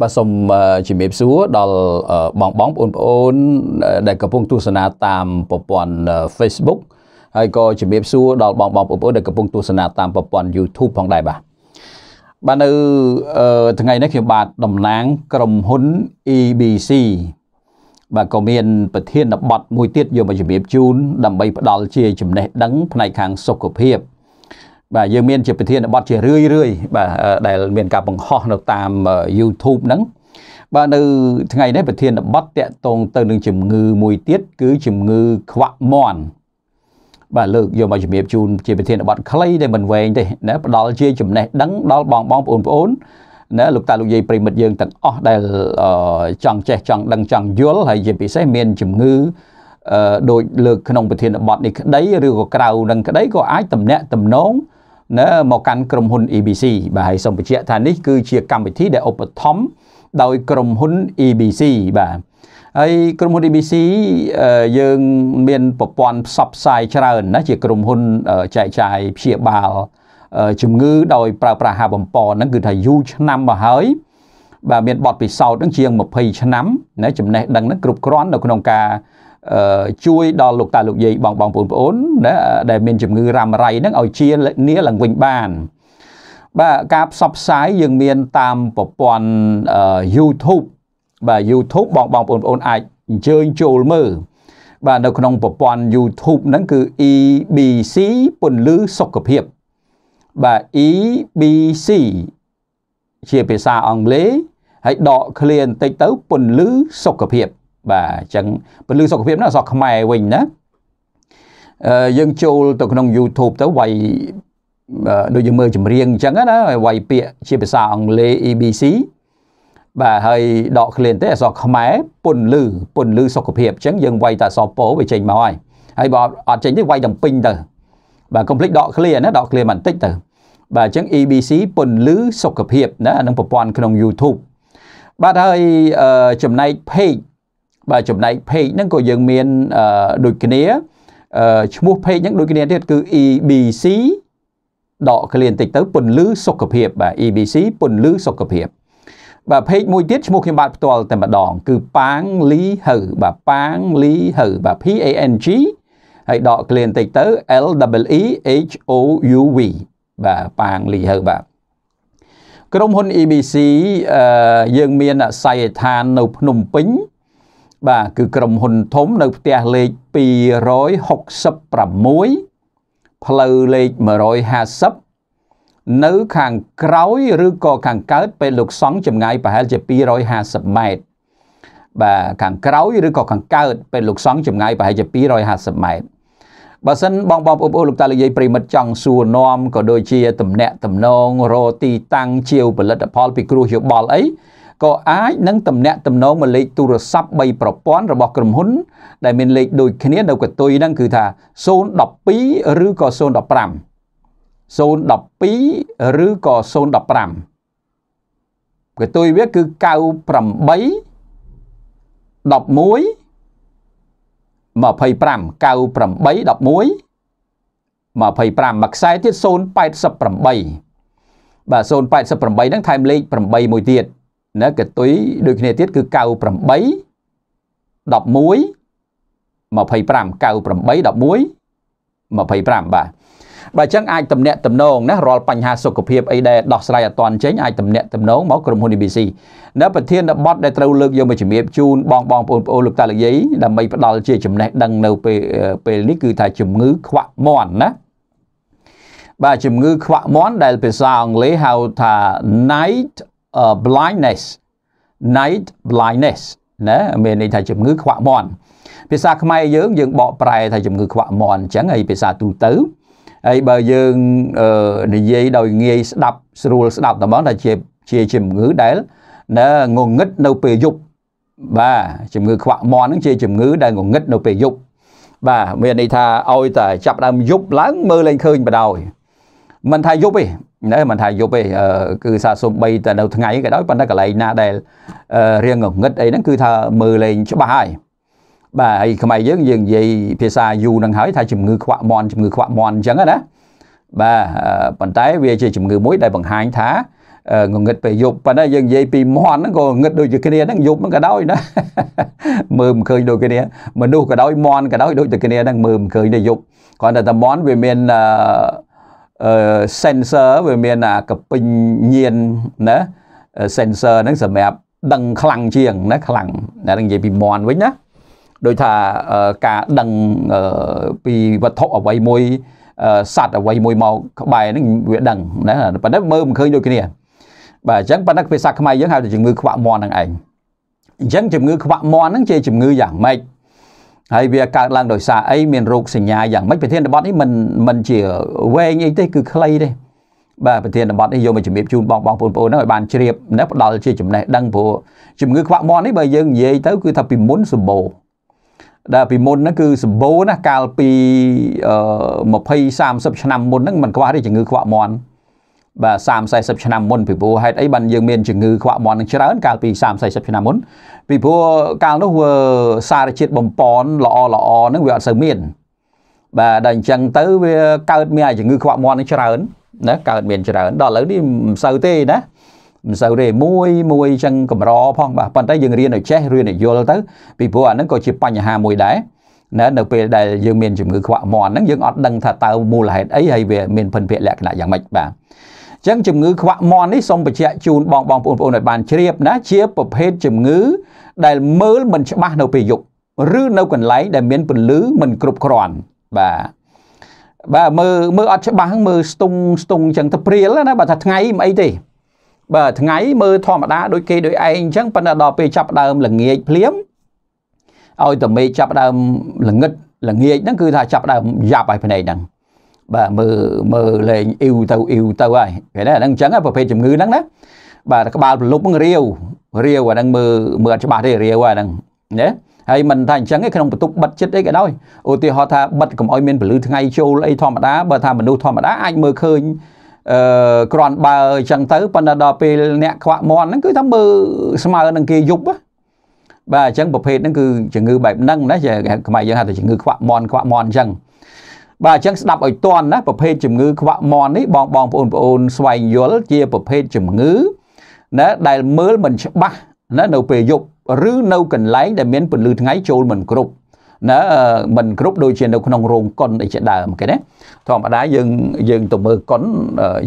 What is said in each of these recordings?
បាទសូមជំរាបសួរដល់បងបងប្អូនប្អូន ដែលកំពុងទស្សនាតាមប្រព័ន្ធ Facebook ហើយក៏ជំរាបសួរដល់បងបងប្អូនដែលកំពុងទស្សនាតាមប្រព័ន្ធ YouTube ផងដែរបាទបាទនៅថ្ងៃនេះខ្ញុំបាទតំណាងក្រុមហ៊ុន EBC បាទក៏មានប្រធានបទមួយទៀតយកមកជំរាបជូនដើម្បីផ្ដល់ជាចំណេះដឹងផ្នែកខាងសុខភាពបាទយើងមានជាប្រធានបទជារឿយរឿយបាទដែលមានការបង្ហោះនៅតាម YouTube ហ្នឹងបាទនៅថ្ងៃនេះប្រធានបទតកតងទៅនឹងជំងឺមួយទៀតគឺជំងឺខ្វាក់មាន់បាទលើកយកមកជំរាបជូនជាប្រធានបទខ្លីដែលមិនវែងទេណាផ្ដល់ជាចំណេះដឹងដល់បងបងប្អូនប្អូនណាលោកតាលោកយាយប្រិមិត្តយើងទាំងអស់ដែលចង់ចេះចង់ដឹងចង់យល់ហើយជាពិសេសមានជំងឺដោយលើកក្នុងប្រធានបទនេះក្តីឬក៏ក្រៅនឹងក្តីក៏អាចតំណាក់តំណងណាមកកាន់ក្រុមហ៊ុន EBC បាទហើយសូមបញ្ជាក់ថានេះគឺជាកម្មវិធីដែលឧបត្ថម្ភដោយក្រុមហ៊ុន EBC បាទហើយក្រុមហ៊ុន EBC យើងមានប្រព័ន្ធផ្សព្វផ្សាយច្រើនណាជាក្រុមហ៊ុនចែកចាយព្យាបាលជំងឺដោយ ប្រើប្រាស់ហាបំពហ្នឹងគឺថាយូរឆ្នាំមកហើយ បាទមានបទពិសោធន៍នឹងជាង20ឆ្នាំណាចំណេះដឹងនឹងគ្រប់គ្រាន់នៅក្នុងការជួយដល់លោកតាលោកយាយបងបងបងប្អូនដែលមានជំងឺរ៉ាំរ៉ៃហ្នឹងឲ្យជានេះឡើងវិញបានបាទការផ្សព្វផ្សាយយើងមានតាមប្រព័ន្ធ YouTube បាទ YouTube បងបងបងប្អូនអាចអញ្ជើញចូលមើលបាទនៅក្នុងប្រព័ន្ធ YouTube ហ្នឹងគឺ EBC ពន្លឺសុខភាពបាទ EBC ជាភាសាអង់គ្លេសហើយដកឃ្លាបន្តិចទៅពន្លឺសុខភាពបាទអញ្ចឹងពលឺសុខភាពហ្នឹងអសក់ខ្មែរវិញណាយើងចូលទៅក្នុង YouTube ទៅវាយដូចយើងមើលចម្រៀងអញ្ចឹងណាវាយពាក្យជាភាសាអង់គ្លេស ABC បាទហើយដកឃ្លានទេអសខ្មែរពុនលឺពុនលឺសុខភាពអញ្ចឹងយើងវាយតែអសពោវាចេញមកហើយហើយបើអត់ចេញទេវាយទាំងពេញទៅ បាទកុំភ្លេចដកឃ្លាណាដកឃ្លាបន្តិចទៅបាទអញ្ចឹង ABC ពុនលឺសុខភាពណាអានឹងប្រព័ន្ធក្នុង YouTube បាទហើយចំណែក page បាទចំណែក page ហ្នឹងក៏យើងមានដូចគ្នាឈ្មោះ page ហ្នឹងដូចគ្នាទៀតគឺ EBC ដកឃ្លានតិចទៅពន្លឺសុខភាព បាទ EBC ពន្លឺសុខភាពបាទ page មួយទៀតឈ្មោះខ្ញុំបាទផ្ទាល់តែម្ដងគឺប៉ាងលីហៅបាទប៉ាងលីហៅបាទ P A N G ហើយដកឃ្លានតិចទៅ L W E H O U V បាទប៉ាងលីហៅបាទក្រុមហ៊ុន EBC យើងមានអាស័យដ្ឋាននៅភ្នំពេញបាទគឺក្រុមហ៊ុនធំនៅ ផ្ទះលេខ266ផ្លូវលេខ150នៅខាងក្រោយឬក៏ខាងកើតពេលលោកសង់ចម្ងាយប្រហែលជា250ម៉ែត្របាទខាងក្រោយឬក៏ខាងកើតពេលលោកសង់ចម្ងាយប្រហែលជា250ម៉ែត្របើសិនបងបងប្អូនលោកតាលោកយាយប្រិមិត្តចង់សួរនាំក៏ដូចជាតំណែងតំណងរទីតាំងជាវផលិតផល ពីគ្រូយោបល់អីក៏អាចនឹងតំណាក់តំណងមកលេខទូរស័ព្ទ3ប្រព័ន្ធរបស់ក្រុមហ៊ុនដែលមានលេខដូចគ្នានៅកតុយហ្នឹងគឺថា012ឬក៏015 012ឬក៏015កតុយវាគឺ98 11 25 98 11 25មួយខ្សែទៀត088បាទ088ហ្នឹងថែមលេខ8មួយទៀតណាកតុយដូចគ្នាទៀតគឺ98 11 25 98 11 25បាទបើអញ្ចឹងអាចតំណាក់តំណងណារាល់បញ្ហាសុខភាពអីដែលដោះស្រាយអត់តាន់ចេញអាចតំណាក់តំណងមកក្រុមហ៊ុន ABC នៅប្រធានបទដែលត្រូវលើកយកមកជំរាបជូនបងបងប្អូនប្អូនលោកតាលោកយាយដើម្បីផ្ដល់ជាចំណេះដឹងនៅពេលពេលនេះគឺថាជំងឺខ្វាក់មាន់ណាបាទជំងឺខ្វាក់មាន់ដែលភាសាអង់គ្លេសហៅថា night blindness night blindness ណាមានន័យថាជំងឺខ្វាក់មាន់ភាសាខ្មែរយើងយើងបកប្រែថាជំងឺខ្វាក់មាន់អញ្ចឹងហើយភាសាទូទៅហើយបើយើងនិយាយដោយងាយស្ដាប់ស្រួលស្ដាប់តែមកថាជាជាជំងឺ ដែលណាងងឹតនៅពេលយប់បាទជំងឺខ្វាក់មាន់ហ្នឹងជាជំងឺដែលងងឹតនៅពេលយប់បាទមានន័យថាឲ្យតែចាប់ដើមយប់ឡើងមើលលែងឃើញបដ ாய் មិនថាយប់ទេណាមិនថាយប់ទេគឺសាសុំ3តែនៅថ្ងៃក៏ដោយប៉ុន្តែកន្លែងណាដែលរៀងងឹតអីហ្នឹងគឺថាមើលលេងច្បាស់ហើយបាទហើយខ្មែរយើងយើងនិយាយភាសាយូរហ្នឹងហើយថាជំងឺខ្វាក់មន់ជំងឺខ្វាក់មន់អញ្ចឹងណាបាទប៉ុន្តែវាជាជំងឺមួយដែលបង្ហាញថាងងឹតពេលយប់ប៉ុន្តែយើងនិយាយពីមន់ហ្នឹងក៏ងឹតដូចជាគ្នាហ្នឹងយប់ហ្នឹងក៏ដោយណាមើលមិនឃើញដូចគ្នាមនុស្សក៏ដោយមន់ក៏ដោយដូចតែគ្នាហ្នឹងមើលមិនឃើញទេយប់គ្រាន់តែតែមន់វាមានអឺ sensor វាមានអាកពិញញៀនណា sensor ហ្នឹងសម្រាប់ដឹងខ្លាំងជាងណាខ្លាំងណានិយាយពីមន់វិញណាដោយថាការដឹងពីវត្ថុអ្វីមួយសัตว์អ្វីមួយមកក្បែរហ្នឹងវាដឹងណាប៉ុន្តែមើលមិនឃើញដូចគ្នា បាទអញ្ចឹងប៉ុន្តែភាសាខ្មែរយើងហៅថាជំងឺ ខ្វាក់មន់ហ្នឹងឯងអញ្ចឹងជំងឺខ្វាក់មន់ហ្នឹងជាជំងឺយ៉ាងម៉េចហើយវាកើតឡើងដោយសារអីមានរោគសញ្ញាយ៉ាងម៉េចប្រធានបទនេះមិនមិនជាវែងអីទេគឺខ្លីទេបាទប្រធានបទនេះយកមកជំរាបជូនបងបងប្អូនប្អូនហ្នឹងឲ្យបានជ្រាបណាផ្ដាល់ជាចំណេះដឹងព្រោះជំងឺខ្វាក់មាត់នេះបើយើងនិយាយទៅគឺថាពីមុនសម្បូរដែលពីមុនហ្នឹងគឺសម្បូរណាកាលពី20 30ឆ្នាំមុនហ្នឹងมันខ្វះទេជំងឺខ្វាក់មាត់បាទ30 40ឆ្នាំមុនពីព្រោះហេតុអីបានយើងមានជំងឺខ្វាក់មាត់នឹងច្រើន កាលពី30 40ឆ្នាំមុនពីព្រោះកាលនោះវាសារជាតិបំពន់ល្អល្អហ្នឹងវាអត់សូវមានបាទដល់អញ្ចឹងទៅវាកើតមានជំងឺខ្វាក់មាត់នឹងច្រើនណាកើតមានច្រើនដល់ឥឡូវនេះមិនសូវទេណាមិនសូវទេមួយមួយអញ្ចឹងកម្រផងបាទប៉ុន្តែយើងរៀនឲ្យចេះរៀនឲ្យយល់ទៅពីព្រោះអាហ្នឹងក៏ជាបញ្ហាមួយដែរណានៅពេលដែលយើងមានជំងឺខ្វាក់មាត់ហ្នឹងយើងអត់ដឹងថាតើមូលហេតុអីហើយវាមានភិនភាកលក្ខណៈយ៉ាងម៉េចបាទចឹងជំងឺខ្វាក់មាន់នេះសូមបញ្ជាក់ជូនបងបងបងប្អូនឲ្យបានជ្រាបណាជាប្រភេទជំងឺដែលមើលមិនច្បាស់នៅពេលយប់ឬនៅកន្លែងដែលមានពន្លឺមិនគ្រប់គ្រាន់បាទបាទមើលមើលអត់ច្បាស់មើលស្ទង់ស្ទង់ចឹងទៅព្រាលណាបាទថាថ្ងៃមិនអីទេបាទថ្ងៃមើលធម្មតាដូចគេដូចឯងចឹងប៉ុន្តែដល់ពេលចាប់ដើមល្ងាចភ្លាមឲ្យតែមេឃចាប់ដើមល្ងិតល្ងាចហ្នឹងគឺ ថាចាប់ដើមយ៉ាប់ហើយភ្នែកហ្នឹងបាទមើលមើលលេងអ៊ីវទៅអ៊ីវទៅហើយគេណាអាហ្នឹងអញ្ចឹងប្រភេទជំងឺហ្នឹងណាបាទក្បាលប្រលប់ហ្នឹងរាវរាវអាហ្នឹងមើលមើលអត់ច្បាស់ទេរាវអាហ្នឹងណាហើយមិនថាអញ្ចឹងឯងក្នុងបន្ទប់បិទចិត្តអីក៏ដោយឧទាហរណ៍ថាបិទកុំឲ្យមានពលឺថ្ងៃចូលអីធម្មតាបើថាមនុស្សធម្មតាអាចមើលឃើញអឺក្រាន់បើអញ្ចឹងទៅប៉ុន្តែដល់ពេលអ្នកខ្វាក់មន់ហ្នឹងគឺថាមើលស្មើនឹងគេយប់ណាបាទអញ្ចឹងប្រភេទហ្នឹងគឺជំងឺបែបហ្នឹងណាជាខ្មែរយើងហៅថាជំងឺខ្វាក់មន់ខ្វាក់មន់អញ្ចឹងបាទអញ្ចឹងស្ដាប់ឲ្យតន់ណាប្រភេទជំងឺខ្វាក់មន់នេះបងបងប្អូនប្អូនស្វែងយល់ជាប្រភេទជំងឺណាដែលមើលមិនច្បាស់ណានៅពេលយប់ឬនៅកន្លែងដែលមានពន្លឺថ្ងៃចូលមិនគ្រប់ណាមិនគ្រប់ដូចជានៅក្នុងរោងកុនអីជាដើមគេណាធម្មតាយើងយើងទៅមើលកុន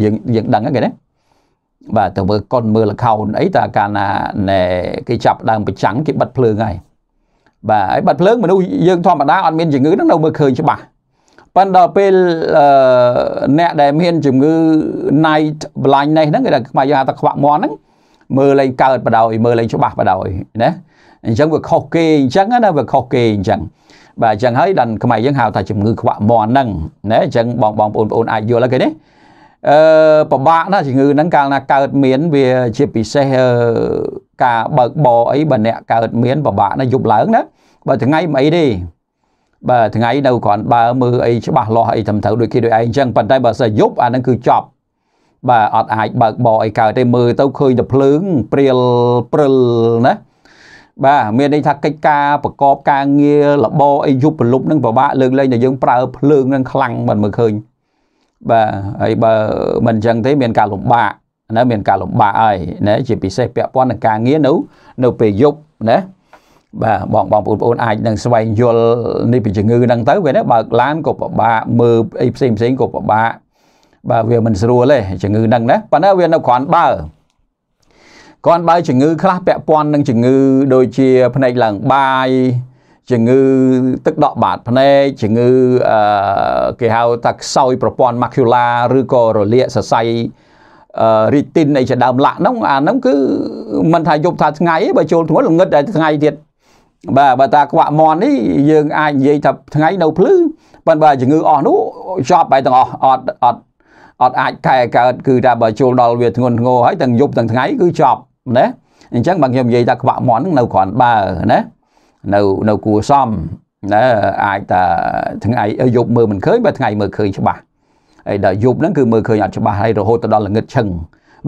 យើងយើងដឹងគេណាបាទទៅមើលកុនមើល account អីតើកាលណាគេចាប់ដើមប្រចាំងគេបិទភ្លើងហើយបាទហើយបិទភ្លើងមនុស្សយើងធម្មតាអត់មានជំងឺនឹងនៅមើលឃើញច្បាស់ប៉ុន្តែដល់ពេលអ្នកដែលមានជំងឺ night blindness ហ្នឹងគេថាខ្មែរយើងហៅថាខ្វាក់មាត់ហ្នឹងមើលលែងកើតបដ ாய் មើលលែងច្បាស់បដ ாய் ណាអញ្ចឹងវាខុសគេអញ្ចឹងណាវាខុសគេអញ្ចឹងបាទអញ្ចឹងហើយដល់ខ្មែរយើងហៅថាជំងឺខ្វាក់មាត់ហ្នឹងណាអញ្ចឹងបងបងប្អូនបងអូនអាចយល់ហើយគេនេះអឺពិបាកណាស់ជំងឺហ្នឹងកាលណាកើតមានវាជាពិសេសការបើកបអីបើអ្នកកើតមានពិបាកណាស់យប់ឡើងណាបើថ្ងៃមិនអីទេបាទថ្ងៃនៅគ្រាន់បើមើលអីច្បាស់លាស់អីត្រឹមត្រូវដូចគេដូចឯងអញ្ចឹងប៉ុន្តែបើសិនយប់អានឹងគឺចប់ បាទអត់អាចបើកបោអីកើតទេមើលទៅឃើញតែភ្លើងព្រាលព្រិលណាបាទមានន័យថាកិច្ចការប្រកប ការងាររបរអីយប់ប្រលប់នឹងពិបាកលើកលែងតែយើងប្រើភ្លើងនឹងខ្លាំងមិនមើលឃើញបាទហើយបើមិនអញ្ចឹងទេមានការលំបាកណាមានការលំបាកហើយណាជាពិសេសពាក់ព័ន្ធនឹងការងារនៅនៅពេលយប់ណាបាទបងបងប្អូនអាចនឹងស្វែងយល់នេះពីជំងឺហ្នឹងទៅពេលបើកឡានក៏ពិបាកមើលអីផ្សេងផ្សេងក៏ពិបាកបាទវាមិនស្រួលទេជំងឺហ្នឹងណាប៉ុន្តែវានៅគ្រាន់បើគ្រាន់បើជំងឺ ខ្លះពាក់ព័ន្ធនឹងជំងឺ ដូចជាភ្នែកឡើងបាយជំងឺទឹកដក់បាតភ្នែកជំងឺអឺគេហៅថាខ្សោយប្រព័ន្ធ macular ឬក៏រលាកសរសៃរីទីនអីជាដើមឡាក់ហ្នឹងអាហ្នឹងគឺ មិនថាយប់ថាថ្ងៃទេបើចូលធ្ងន់ល្ងឹតតែថ្ងៃទៀតបាទបើតាខ្វាក់មន់នេះយើងអាចនិយាយថាថ្ងៃនៅភ្លឺប៉ុន្តែជំងឺអស់នោះចប់បែបទាំងអស់អត់អត់អត់អាចកែកើតគឺថាបើចូលដល់វាធ្ងន់ធ្ងរហើយទាំងយប់ទាំងថ្ងៃគឺចប់ណាអញ្ចឹងបើខ្ញុំនិយាយថាខ្វាក់មន់នឹងនៅគ្រាន់បើណានៅនៅគួសមណាអាចថាថ្ងៃយប់មើលមិនឃើញបើថ្ងៃមើលឃើញច្បាស់ហើយដល់យប់ហ្នឹងគឺមើលឃើញអត់ច្បាស់ហើយរហូតទៅដល់ល្ងឹតឈឹង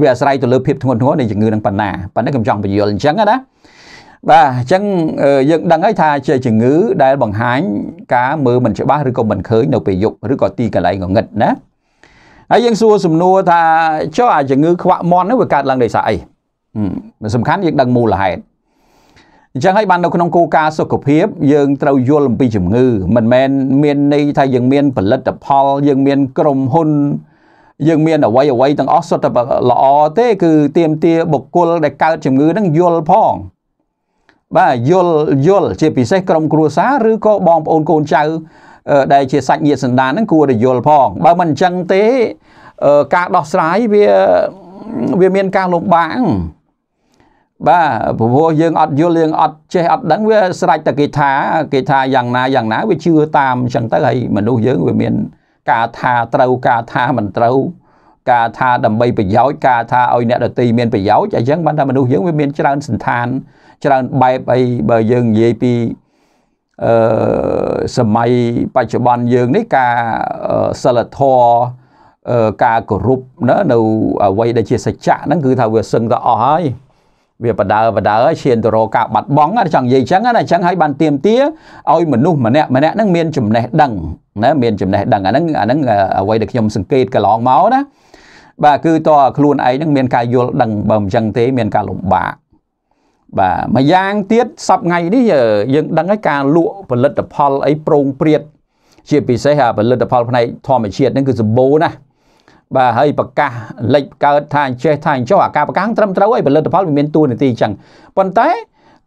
វាអាស្រ័យទៅលើភាពធ្ងន់ធ្ងរនៃជំងឺនឹងប៉ុណ្ណាប៉ុន្តែខ្ញុំចង់បញ្យល់អញ្ចឹងណាបាទអញ្ចឹងយើងដឹងហើយថាជាជំងឺ ដែលបង្ហាញ ការមើលមិនច្បាស់ឬក៏មិនឃើញនៅ ពេលយប់ឬក៏ទីកន្លែងងងឹតណាហើយយើងសួរសំណួរថាចុះអាជំងឺខ្វាក់មន់នេះវាកើតឡើងដោយសារអីសំខាន់យើងដឹងមូលហេតុអញ្ចឹងហើយបាននៅក្នុងគោលការណ៍សុខភាពយើងត្រូវយល់អំពីជំងឺ មិនមែនមានន័យថាយើងមានផលិតផលយើងមាន ក្រុមហ៊ុន យើងមានអ្វីអ្វីទាំងអស់សុទ្ធតែល្អទេ គឺទៀមទាបុគ្គលដែលកើតជំងឺហ្នឹងយល់ផងបាទយល់យល់ជាពិសេសក្រុមគ្រួសារឬក៏បងប្អូនកូនចៅ ដែលជាសាច់ញាតិសន្តានហ្នឹងគួរតែយល់ផង បើមិនអញ្ចឹងទេការដោះស្រាយវាវាមានការលំបាកបាទព្រោះយើងអត់យល់យើងអត់ចេះអត់ដឹងវាស្រេចតែគេថា គេថាយ៉ាងណាយ៉ាងណាវាជឿតាមអញ្ចឹងទៅហើយមនុស្សយើងវាមាន ការថាត្រូវការថាមិនត្រូវការថាដើម្បីប្រយោជន៍ការថាឲ្យអ្នកដទៃមានប្រយោជន៍អញ្ចឹងបានថាមនុស្សយើងវាមានច្រើនសន្តានច្រើនបែបអីបើយើងនិយាយពីអឺសម័យបច្ចុប្បន្នយើងនេះការសិលធម៌ការគោរពណានៅអ្វីដែលជាសច្ចៈហ្នឹងគឺថាវាសឹងទៅអស់ហើយវាបដើបដើឈានទៅរកការបាត់បង់ចង់និយាយអញ្ចឹងណាអញ្ចឹងហើយបានទៀមទាឲ្យមនុស្សម្នាក់ម្នាក់ហ្នឹងមានចំណេះដឹងណាមានចំណេះដឹងអាហ្នឹងអាហ្នឹងអ្វីដែលខ្ញុំសង្កេតកន្លងមកណាបាទគឺតខ្លួនឯងនឹងមានការយល់ដឹងបើមិនចឹងទេមានការលំបាកបាទមួយយ៉ាងទៀតសប្ងៃនេះយើងដឹងហើយការលក់ផលិតផលអីប្រងព្រាតជាពិសេសផលិតផលផ្នែកធម្មជាតិហ្នឹងគឺសម្បូរណាស់បាទហើយប្រកាសលេចកើតថាអញ្ចេះថាអញ្ចោះអាការប្រកាសត្រឹមត្រូវហើយផលិតផលវាមានតួនាទីអញ្ចឹងប៉ុន្តែ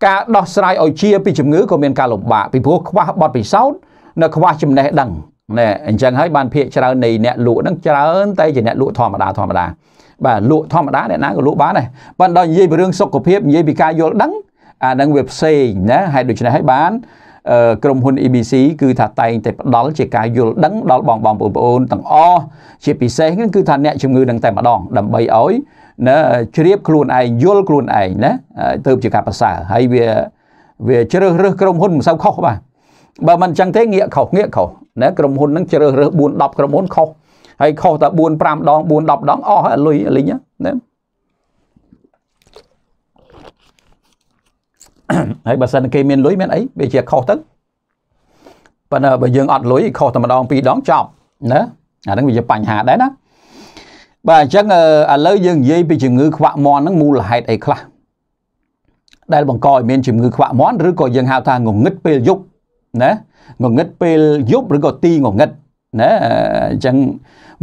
ការដោះស្រាយឲ្យជាពីជំងឺក៏មានការលំបាកពីព្រោះខ្វះបទពិសោធន៍នៅខ្វះចំណេះដឹងណែអញ្ចឹងហើយបានភាកច្រើននៃអ្នកលក់ហ្នឹងច្រើនតែជាអ្នកលក់ធម្មតា ធម្មតាបាទលក់ធម្មតាអ្នកណាក៏លក់បានដែរប៉ុន្តែនិយាយពីរឿងសុខភាពនិយាយពីការយល់ដឹងអាហ្នឹងវាផ្សេងណាហើយដូច្នេះហើយបានក្រុមហ៊ុន EBC គឺថាតែងតែផ្ដល់ជាការយល់ដឹងដល់បងបងប្អូនទាំងអស់ជាពិសេសគឺថាអ្នកជំងឺនឹងតែម្ដងដើម្បីឲ្យណាជ្រាបខ្លួនឯងយល់ខ្លួនឯងណាទៅជាការប្រសើរហើយវាវាជ្រើសរើសក្រុមហ៊ុនមិនសូវខុសបាទបើមិនអញ្ចឹងទេងាកខុសងាកខុសណាក្រុមហ៊ុនហ្នឹងជ្រើសរើស4 10ក្រុមហ៊ុនខុសហើយខុសតែ4 5ដង4 10ដងអស់ហើយលុយលីងណាហើយបើសិនគេមានលុយមានអីវាជាខុសទៅប៉ុន្តែបើយើងអត់លុយខុសតែម្ដងពីរដងចប់ណាអាហ្នឹងវាជាបញ្ហាដែរណាបាទអញ្ចឹងឥឡូវយើងនិយាយពីជំងឺខ្វាក់មាន់ហ្នឹងមូលហេតុអីខ្លះដែលបង្កឲ្យមានជំងឺខ្វាក់មាន់ឬក៏យើងហៅថាងងឹតពេលយប់ណាងងឹតពេលយប់ឬក៏ទីងងឹតណាអញ្ចឹង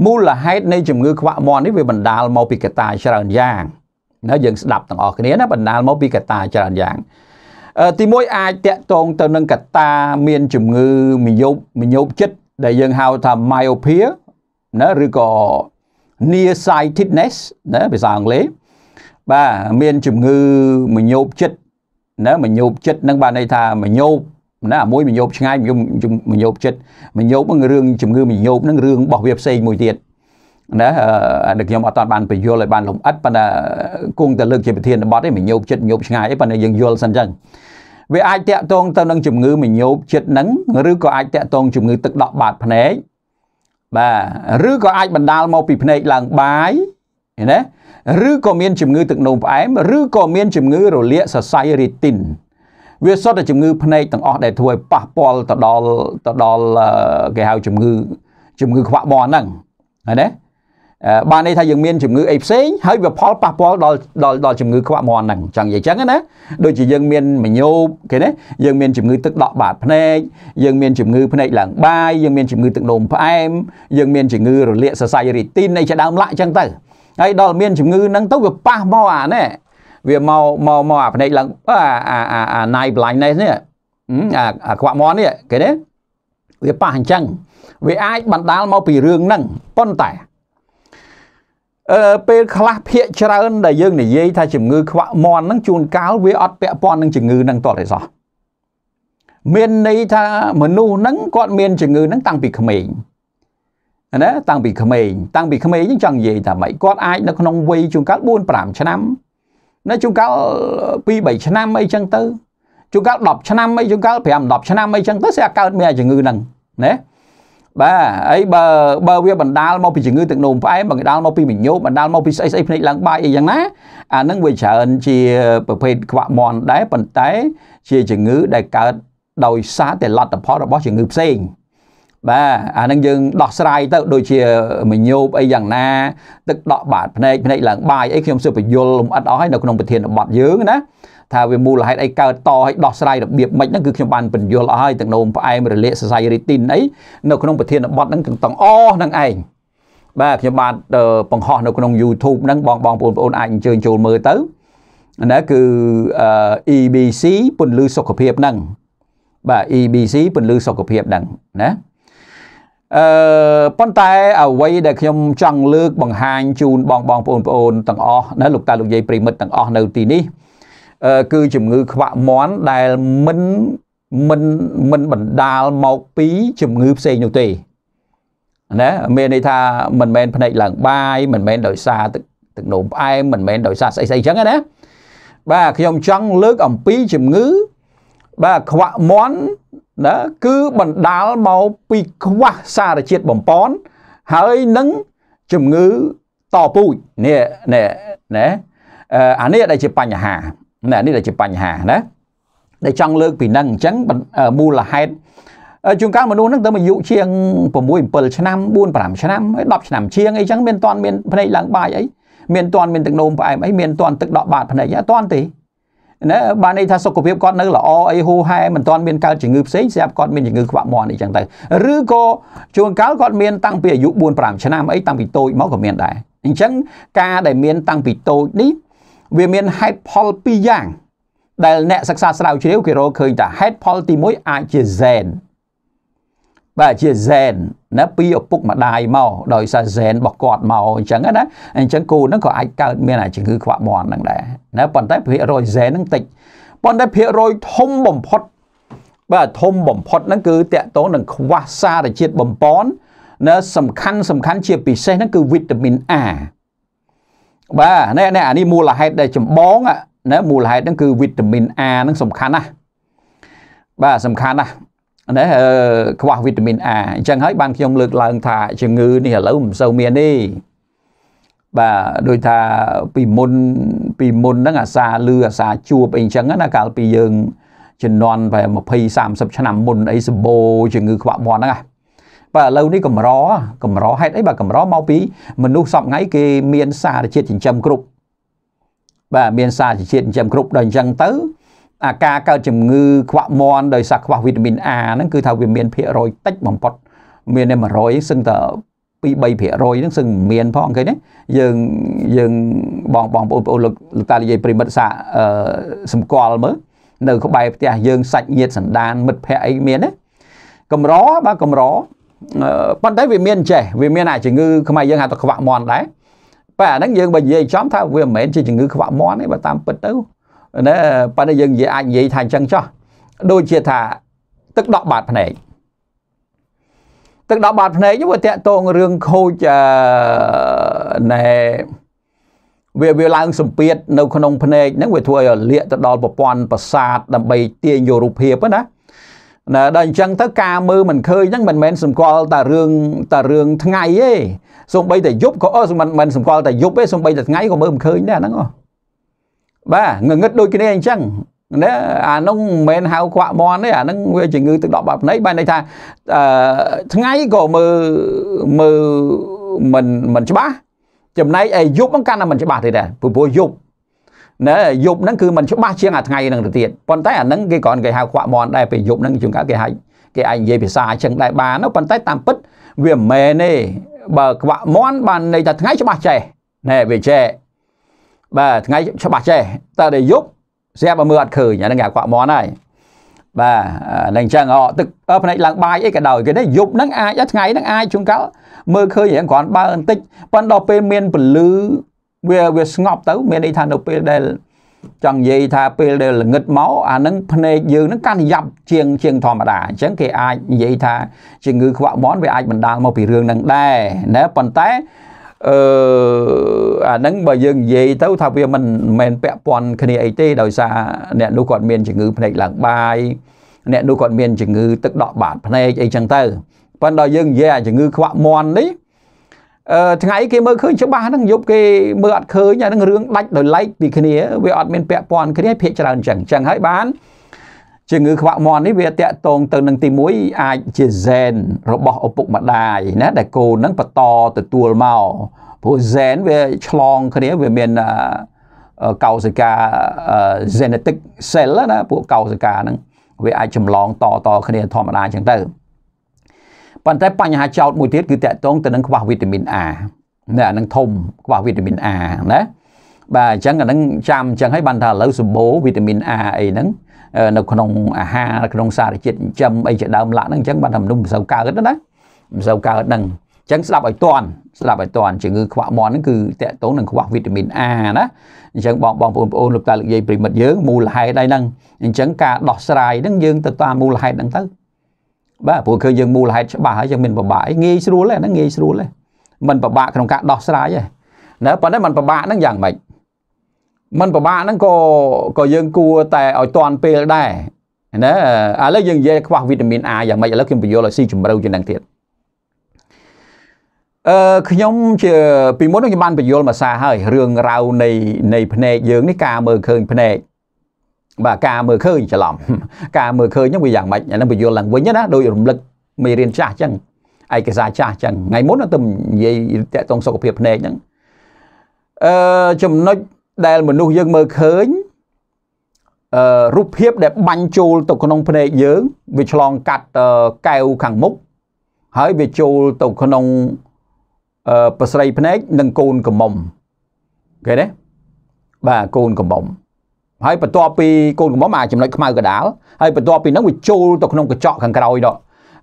មូលហេតុនៃជំងឺខ្វាក់មាន់នេះវាបណ្ដាលមកពីកត្តាច្រើនយ៉ាងណាយើងស្ដាប់ទាំងអស់គ្នាណាបណ្ដាលមកពីកត្តាច្រើនយ៉ាងទីមួយអាចតកតងទៅនឹងកត្តាមានជំងឺមយប់មយប់ចិត្តដែលយើងហៅថា myopia ណាឬក៏ near sightedness ណាភាសាអង់គ្លេសបាទមានជំងឺមញោបចិត្តណាមញោបចិត្តនឹងបានន័យថាមញោបណាមួយមញោបឆ្ងាយមញោបមញោបចិត្តមញោបហ្នឹងរឿងជំងឺមញោបហ្នឹងរឿងរបស់វាផ្សេងមួយទៀតណាដែលខ្ញុំអត់តាន់បានបញ្យល់ឲ្យបានលំអិតប៉ុន្តែគង់តែលើកជាប្រធានបទឯងមញោបចិត្តមញោបឆ្ងាយឯងប៉ុន្តែយើងយល់សិនចឹងវាអាចតាក់ទងទៅនឹងជំងឺមញោបចិត្តហ្នឹងឬក៏អាចតាក់ទងជំងឺទឹកដក់បាតភ្នែកបាទឬក៏អាចបណ្ដាលមកពីភ្នែកឡើងបាយណាឬក៏មានជំងឺទឹកនោមផ្អែមឬក៏មានជំងឺរលាកសរសៃរីទីនវាសុទ្ធតែជំងឺភ្នែកទាំងអស់ដែលធ្វើឲ្យប៉ះពាល់ទៅដល់ទៅដល់គេហៅជំងឺជំងឺខ្វាក់បោះហ្នឹងហើយណាបានន័យថាយើងមានជំងឺអីផ្សេងហើយវាផលប៉ះពាល់ដល់ដល់ដល់ជំងឺខ្វាក់មាន់ហ្នឹងចឹងនិយាយចឹងណាដូចជាយើងមានមញោបគេណាយើងមានជំងឺទឹកដក់បាតភ្នែកយើងមានជំងឺភ្នែកឡើងបាយយើងមានជំងឺទឹកនោមផ្អែមយើងមានជំងឺរលាកសរសៃរីទីនអីជាដើមឡាក់ចឹងទៅហើយដល់មានជំងឺហ្នឹងទៅវាប៉ះមកអាណែវាមកមកមកអាភ្នែកឡើងអាអាអា night blindness នេះអាខ្វាក់មន់នេះគេទេវាប៉ះអញ្ចឹងវាអាចបណ្ដាលមកពីរឿងហ្នឹងប៉ុន្តែអឺពេលខ្លះភាកច្រើន ដែលយើងនិយាយថាជំងឺ ខ្វាក់មន់ហ្នឹងជួនកាលវាអត់ពាក់ព័ន្ធនឹងជំងឺហ្នឹងតតែសោះមានន័យថាមនុស្សហ្នឹងគាត់មានជំងឺហ្នឹង តាំងពីក្មេងណាតាំងពីក្មេងតាំងពីក្មេងចឹងចង់និយាយថាម៉េចគាត់អាច នៅក្នុងវ័យជួនកាល4 5ឆ្នាំនៅជួនកាល2 3ឆ្នាំអីចឹងទៅជួនកាល10ឆ្នាំអីជួនកាល5 10ឆ្នាំអីចឹងទៅស្អាកើតមានជំងឺហ្នឹងណាបាទហើយបើបើវាបណ្ដាលមកពីជំងឺទឹកនោមផ្អែមបណ្ដាលមកពីបញ្ញោបណ្ដាលមកពីស្អីស្អីភ្នែកឡើងបាយអីយ៉ាងណាអាហ្នឹងវាច្រើនជាប្រភេទខ្វាក់មន់ដែរប៉ុន្តែជាជំងឺដែលកើតដោយសារតែលទ្ធផលរបស់ជំងឺផ្សេងបាទអានឹងយើងដោះស្រាយទៅ ដូចជាមញោបអីយ៉ាងណាទឹកដក់បាតភ្នែកភ្នែកឡើងបាយអីខ្ញុំសើបញ្យលលំអិតអស់ហើយនៅក្នុងប្រធានបទយើងណាថាវាមូលហេតុអីកើតតឲ្យដោះស្រាយរបៀបម៉េចហ្នឹងគឺខ្ញុំបានបញ្យលអស់ហើយទាំងនោមផ្អែមរលាកសរសៃរីទីនអីនៅក្នុងប្រធានបទហ្នឹងទាំងអស់ហ្នឹងឯងបាទខ្ញុំបានបង្ហោះនៅក្នុង YouTube ហ្នឹងបងបងបងប្អូនអាចអញ្ជើញចូលមើលទៅណាគឺ EBC ពន្លឺសុខភាពហ្នឹងបាទ EBC ពន្លឺសុខភាពហ្នឹងណាអឺប៉ុន្តែ អ្វីដែលខ្ញុំចង់លើកបង្ហាញជូនបងបងប្អូនប្អូនទាំងអស់ណាលោកតាលោកយាយប្រិមិត្តទាំងអស់នៅទីនេះអឺគឺជំងឺខ្វាក់មាន់ដែលមិនមិនមិនបណ្ដាលមកពីជំងឺផ្សេងនោះទេណាមានន័យថាមិនមែនភ្នែកឡើងបាយមិនមែនដោយសារទឹកទឹកនោមផ្អែមមិនមែនដោយសារស្អីស្អីចឹងណាបាទខ្ញុំចង់លើកអំពីជំងឺបាទខ្វាក់មាន់ណាគឺបណ្ដាលមកពីខ្វះសារជាតិបំពន់ហើយនឹងជំងឺតពូជនេះនេះណាអានេះដែលជាបញ្ហាណានេះដែលជាបញ្ហាណាដែលចង់លើកពីនឹងអញ្ចឹងមូលហេតុជួនកាលមនុស្សហ្នឹងទៅអាយុជាង6 7ឆ្នាំ4 5ឆ្នាំហើយ10ឆ្នាំជាងអីចឹងមានតន់មានភ្នែកឡើងបាយអីមានតន់មានទឹកនោមផ្អែមអីមានតន់ទឹកដក់បាតភ្នែកអត់តន់ទេណាបានន័យថាសុខភាពគាត់នៅល្អអីហូហែមិនទាន់មានកើតជំងឺផ្សេងស្រាប់គាត់មានជំងឺខ្វាក់មាន់អីចឹងទៅឬក៏ជួនកាលគាត់មានតាំងពីអាយុ4 5ឆ្នាំអីតាំងពីតូចមកក៏មានដែរអញ្ចឹងការដែលមានតាំងពីតូចនេះវាមានហេតុផលពីរយ៉ាង ដែលអ្នកសិក្សាស្រាវជ្រាវគេរកឃើញថាហេតុផលទី1អាចជា gen បាទជា gen ណាពីឪពុកម្ដាយមកដោយសារហ្សែនរបស់គាត់មកអញ្ចឹងណាអញ្ចឹងគូនឹងក៏អាចកើតមានអាជំងឺខ្វាក់មាន់ហ្នឹងដែរណាប៉ុន្តែ ភាគរយហ្សែនហ្នឹងតិចប៉ុន្តែភាគរយធំបំផុតបាទធំបំផុតហ្នឹងគឺតកតងនឹងខ្វះសារជាតិបំពន់ណាសំខាន់សំខាន់ជាពិសេសហ្នឹងគឺវីតាមីន A បាទនេះនេះអានេះមូលហេតុដែលចម្បងណាមូលហេតុហ្នឹងគឺវីតាមីន A ហ្នឹងសំខាន់ណាស់បាទសំខាន់ណាស់ណាខ្វះវីតាមីន A អញ្ចឹងហើយបានខ្ញុំលើកឡើងថាជំងឺនេះឥឡូវមិនសូវមានទេបាទដូចថាពីមុនពីមុនហ្នឹងអាសាលឺអាសាជួបអីអញ្ចឹងណាកាលពីយើងជំនាន់ប្រហែល20 30ឆ្នាំមុនអីសម្បូរជំងឺខ្វាក់មាត់ហ្នឹងបាទឥឡូវនេះកម្រកម្រហេតុអីបាទកម្រមកពី មនុស្សសពថ្ងៃ គេមានសារជាតិចិញ្ចឹមគ្រប់បាទមានសារជាតិចិញ្ចឹមគ្រប់ដល់អញ្ចឹងទៅអាការកើតជំងឺ ខ្វាក់មាន់ដោយសារខ្វះវីតាមីន A ហ្នឹងគឺថាវាមានភាគរយ តិចបំផុត មានតែ100សឹងតែ2 3%ហ្នឹងសឹងមានផងឃើញទេយើងយើងបងបងប្អូនប្អូនលោកលោកតានិយាយប្រិមិត្តសាសម្គាល់មើលនៅក្បែរផ្ទះយើងសាច់ញាតិសន្តាន មិត្តភ័ក្តិអីមានណាកម្របាទកម្រប៉ុន្តែវាមានចេះវាមានអាជំងឺខ្មែរយើងហៅថាខ្វាក់មន់ដែរបាទអាហ្នឹងយើងបើនិយាយចំថាវាមិនមែនជាជំងឺខ្វាក់មន់ទេបើតាមពិតទៅណាប៉ណ្ណយើងនិយាយអាចនិយាយថាអញ្ចឹងចោះដូចជាថាទឹកដក់បាតភ្នែកទឹកដក់បាតភ្នែកវាតាក់ទងរឿងខូចណែវាវាឡើងសម្ពាធនៅ ក្នុងភ្នែកហ្នឹងវាធ្វើឲ្យលាកទៅដល់ប្រព័ន្ធប្រសាទដើម្បី ទាញយករូបភាពណាណាដល់អញ្ចឹងទៅការមើលមិនឃើញហ្នឹងមិនមែនសម្គាល់តែរឿងតែរឿងថ្ងៃទេសូម្បីតែយប់ក៏អត់មិនមិនសម្គាល់តែយប់ទេសូម្បីតែថ្ងៃក៏មើលមិនឃើញដែរហ្នឹងហ៎បាទងងឹតដូចគ្នាអញ្ចឹងណាអានោះមិនមែនហៅខ្វាក់មន់ទេអានឹងវាជំងឺទឹកដក់បាត់ភ្នែកបានន័យថាអឺថ្ងៃក៏មើលមើលមិនមិនច្បាស់ចំណែកឯយប់ហ្នឹងកាន់តែមិនច្បាស់ទៀតដែរព្រោះយប់ណាយប់ហ្នឹងគឺមិនច្បាស់ជាងអាថ្ងៃហ្នឹងទៅទៀតប៉ុន្តែអាហ្នឹងគេគ្រាន់គេហៅខ្វាក់មន់ដែរពេលយប់ហ្នឹងជួនកាលគេហៅគេអាចនិយាយភាសាអញ្ចឹងដែរបានប៉ុន្តែតាមពិតវាមិនមែនទេបើខ្វាក់មន់បានន័យថាថ្ងៃច្បាស់ចេះណែវាចេះបាទថ្ងៃច្បាស់ចេះតែដល់យប់ស្រាប់តែមើលអត់ឃើញអាហ្នឹងគេកក់មន់ហើយបាទនឹងអញ្ចឹងអទឹកផ្នែកឡើងបាយអីក៏ដោយគេនេះយប់ហ្នឹងអាចថ្ងៃហ្នឹងអាចជួនកាលមើលឃើញរៀងគ្រាន់បើបន្តិចប៉ុន្តែដល់ពេលមានពលឺវាវាស្ងប់ទៅមានន័យថានៅពេលដែលចង់និយាយថាពេលដែលល្ងឹតមកអានឹងភ្នែកយើងនឹងកាន់យ៉ាប់ជាងជាងធម្មតាអញ្ចឹងគេអាចនិយាយថាជំងឺខ្វាក់មន់វាអាចបណ្ដាលមកពីរឿងហ្នឹងដែរណាប៉ុន្តែអឺអាហ្នឹងបើយើងនិយាយទៅថាវាមិនមែនពាក់ព័ន្ធគ្នាអីទេដោយសារអ្នកនោះគាត់មានជំងឺភ្នែកឡើងបាយអ្នកនោះគាត់មានជំងឺ ទឹកដក់បាតភ្នែកអីចឹងទៅប៉ុន្តែយើងនិយាយអាជំងឺខ្វាក់មាន់នេះអឺថ្ងៃគេ មើលឃើញច្បាស់ហ្នឹងយប់គេមើលអត់ឃើញអាហ្នឹងរឿងដាច់ដោយឡែកពីគ្នាវាអត់មានពាក់ព័ន្ធគ្នាភាកច្រើនចឹងចឹងហើយបានជាងឺខ្វាក់មាន់នេះវាតកតងទៅនឹងទី1អាចជាហ្សែនរបស់ឪពុកម្ដាយណាដែលកូននឹងបន្តទទួលមកព្រោះហ្សែនវាឆ្លងគ្នាវាមានកោសិកា genetic cell ណាពួកកោសិកាហ្នឹងវាអាចចម្លងតតគ្នាធម្មតាអញ្ចឹងទៅប៉ុន្តែបញ្ហាចោតមួយទៀតគឺតកតងទៅនឹងខ្វះវីតាមីន A ណាអានឹងធំខ្វះវីតាមីន A ណាបាទអញ្ចឹងអានឹងចាំអញ្ចឹងហើយបានថាឥឡូវសម្បូរវីតាមីន A អីហ្នឹងនៅក្នុងអាហារក្នុងសារជាតិចិញ្ចឹមអីជាដើមឡាក់ហ្នឹងអញ្ចឹងបានថាមនុស្សមិនសូវកើតណាមិនសូវកើតហ្នឹងចឹងស្ដាប់ឲ្យតន់ស្ដាប់ឲ្យតន់ជំងឺខ្វះមាត់ហ្នឹងគឺតកតងនឹងខ្វះវីតាមីន A ណាអញ្ចឹងបងបងប្អូនប្អូនលោកតាលោកយាយប្រិមិត្តយើងមូលហេតុអីហ្នឹងអញ្ចឹងការដោះស្រាយហ្នឹងយើងទៅតាមមូលហេតុហ្នឹងទៅបាទព្រោះឃើញយើងមូលហេតុច្បាស់ហើយយើងមានពិបាកអីងាយស្រួលហ្នឹងងាយស្រួលហ្នឹងមិនពិបាកក្នុងការដោះស្រាយទេណាប៉ុន្តែมันពិបាកហ្នឹងយ៉ាងម៉េចມັນពិបាកហ្នឹងក៏ក៏យើងគួរតែឲ្យតាន់ពេលដែរណាឥឡូវយើងនិយាយខ្វះវីតាមីន A យ៉ាងម៉េចឥឡូវខ្ញុំបញ្យល់ឲ្យស៊ីជម្រៅជាងហ្នឹងទៀតអឺខ្ញុំជាពីមុនខ្ញុំបានបញ្យល់មួយសារហើយរឿងរ៉ាវនៃនៃភ្នែកយើងនេះការមើលឃើញភ្នែកបាទការមើលឃើញច្រឡំការមើលឃើញហ្នឹងវាយ៉ាងម៉េចអាហ្នឹងបញ្យល់ឡើងវិញណាដោយរំលឹកមេរៀនចាស់អញ្ចឹងឯកសារចាស់អញ្ចឹងថ្ងៃមុនទៅនិយាយតាក់ទងសុខភាពភ្នែកហ្នឹងអឺចំណុចដែលមនុស្សយើងមើលឃើញអឺរូបភាពដែលបាញ់ចូល ទៅក្នុងភ្នែកយើងវាឆ្លងកាត់កែវខាងមុខហើយវាចូលទៅក្នុងអឺប្រស្រីភ្នែកនិងកូនកំមុំគេទេបាទកូនកំមុំហើយបន្ទាប់ពីកូនកំមុំអាចំណុចខ្មៅកដាលហើយបន្ទាប់ពីហ្នឹងវាចូលទៅក្នុងកញ្ចក់ខាងក្រោយដល់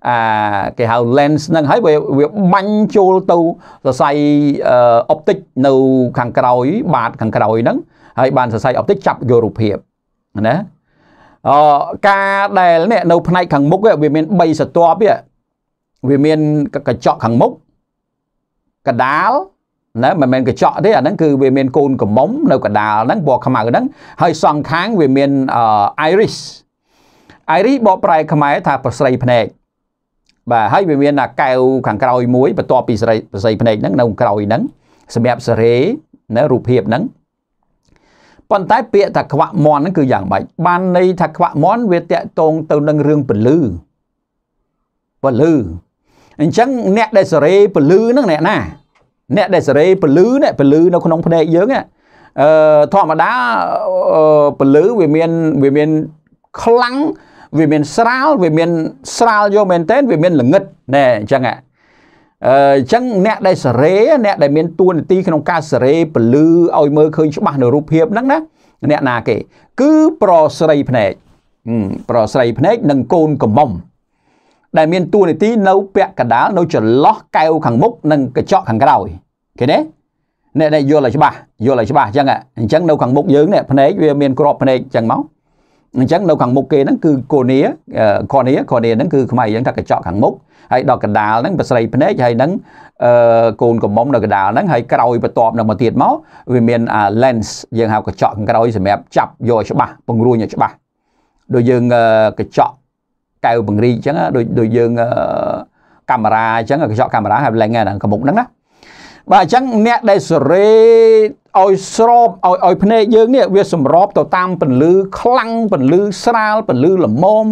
អាគេហៅ lens ហ្នឹងហើយវាវាបាញ់ចូលទៅសរសៃ optic នៅខាងក្រោយ បាតខាងក្រោយហ្នឹងហើយបានសរសៃ optic ចាប់យករូបភាពណាអការដែលនេះនៅ ផ្នែកខាងមុខវាមាន3ស្ទាប់វាមានកញ្ចក់ខាងមុខកដាលណាមិនមែនកញ្ចក់ទេអាហ្នឹងគឺវាមានកូនក្រមុំនៅកដាលហ្នឹងពណ៌ខ្មៅហ្នឹងហើយសងខាងវាមាន iris iris បកប្រែ ខ្មែរថាប្រស្រីភ្នែកបាទហើយវាមានអាកែវខាងក្រោយមួយបន្ទាប់ពីសរីប្រស័យភ្នែកហ្នឹងនៅក្រោយហ្នឹងសម្រាប់សេរីនៅរូបភាពហ្នឹងប៉ុន្តែពាក្យថាខ្វាក់មន់ហ្នឹងគឺយ៉ាងម៉េចបានន័យថាខ្វាក់មន់វាតកតងទៅនឹងរឿងពលឺពលឺអញ្ចឹងអ្នកដែលសេរីពលឺហ្នឹងអ្នកណា អ្នកដែលសេរីពលឺអ្នកពលឺនៅក្នុងភ្នែកយើងអឺធម្មតាពលឺវាមានវាមានខ្លាំងវាមានស្រាលវាមានស្រាលយកមែនតែនវាមានល្ងិតណែអញ្ចឹងអអញ្ចឹងអ្នកដែលសេរីអ្នកដែលមានទួនាទី ក្នុងការសេរីពលឺឲ្យមើលឃើញច្បាស់នៅរូបភាពហ្នឹងណាអ្នកណាគេគឺប្រស្រីភ្នែកប្រស្រីភ្នែកនិងកូនកំមុំដែលមានទួនាទីនៅពាក់កណ្ដាលនៅចន្លោះកែវខាងមុខនិងកញ្ចក់ខាងក្រោយឃើញទេអ្នកដែលយល់ឲ្យច្បាស់យល់ឲ្យច្បាស់អញ្ចឹងអញ្ចឹងនៅខាងមុខយើងនេះភ្នែកវាមានក្របភ្នែកអញ្ចឹងមកអញ្ចឹងនៅខាងមុខគេហ្នឹងគឺកូនីកូនីកូនីហ្នឹងគឺខ្មែរយើងថាកញ្ចក់ខាងមុខហើយដល់កណ្ដាលហ្នឹងប្រស្រីភ្នែកហើយហ្នឹងអឺកូនកំមុំនៅកណ្ដាលហ្នឹងហើយក្រោយបន្ទាប់នឹងមកទៀតមកវាមាន lens យើងហៅកញ្ចក់ខាងក្រោយសម្រាប់ចាប់យកច្បាស់ពង្រួញឲ្យច្បាស់ដូចយើងកញ្ចក់កៅពង្រីកអញ្ចឹងដូចដូចយើងកាមេរ៉ាអញ្ចឹងកញ្ចក់កាមេរ៉ាហើយ lens ហ្នឹងកំមុំហ្នឹងណាបាទអញ្ចឹងអ្នកដែលសេរីឲ្យស្របឲ្យឲ្យភ្នែកយើងនេះវាសម្របទៅតាមពន្លឺ ខ្លាំងពន្លឺស្រាលពន្លឺល្មម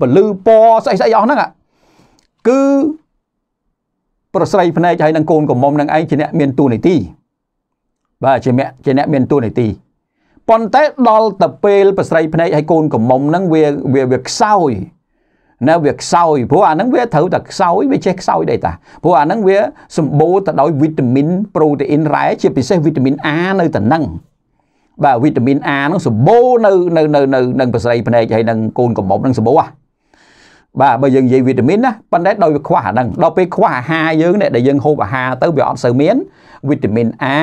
ពន្លឺពណ៌ស្អីស្អីអស់ហ្នឹងគឺប្រស្រីភ្នែកហើយនឹងកូនកំមុំនឹងឯងជាអ្នកមានទូនីតិបាទជាអ្នកជាអ្នកមានទូនីតិប៉ុន្តែដល់ទៅពេលប្រស្រីភ្នែកហើយកូនកំមុំនឹងវាវាខ្សោយនៅវាខ្សោយព្រោះអាហ្នឹងវាត្រូវតែខ្សោយវាចេះខ្សោយដែរតាព្រោះអាហ្នឹងវាសម្បូរទៅដោយវីតាមីនប្រូតេអ៊ីនរ៉ែជា ពិសេសវីតាមីន A នៅតែនឹងបាទវីតាមីន A ហ្នឹងសម្បូរនៅនៅនៅនៅនឹងប្រស័យភ្នែកហើយនឹងកូនកំមុំហ្នឹងសម្បូរហ่ะបាទបើយើងនិយាយវីតាមីនណាប៉ុន្តែដោយវាខ្វះអាហ្នឹងដល់ពេលខ្វះអាហារយើងនេះដែលយើងហូបអាហារទៅវាអត់សូវមានវីតាមីន A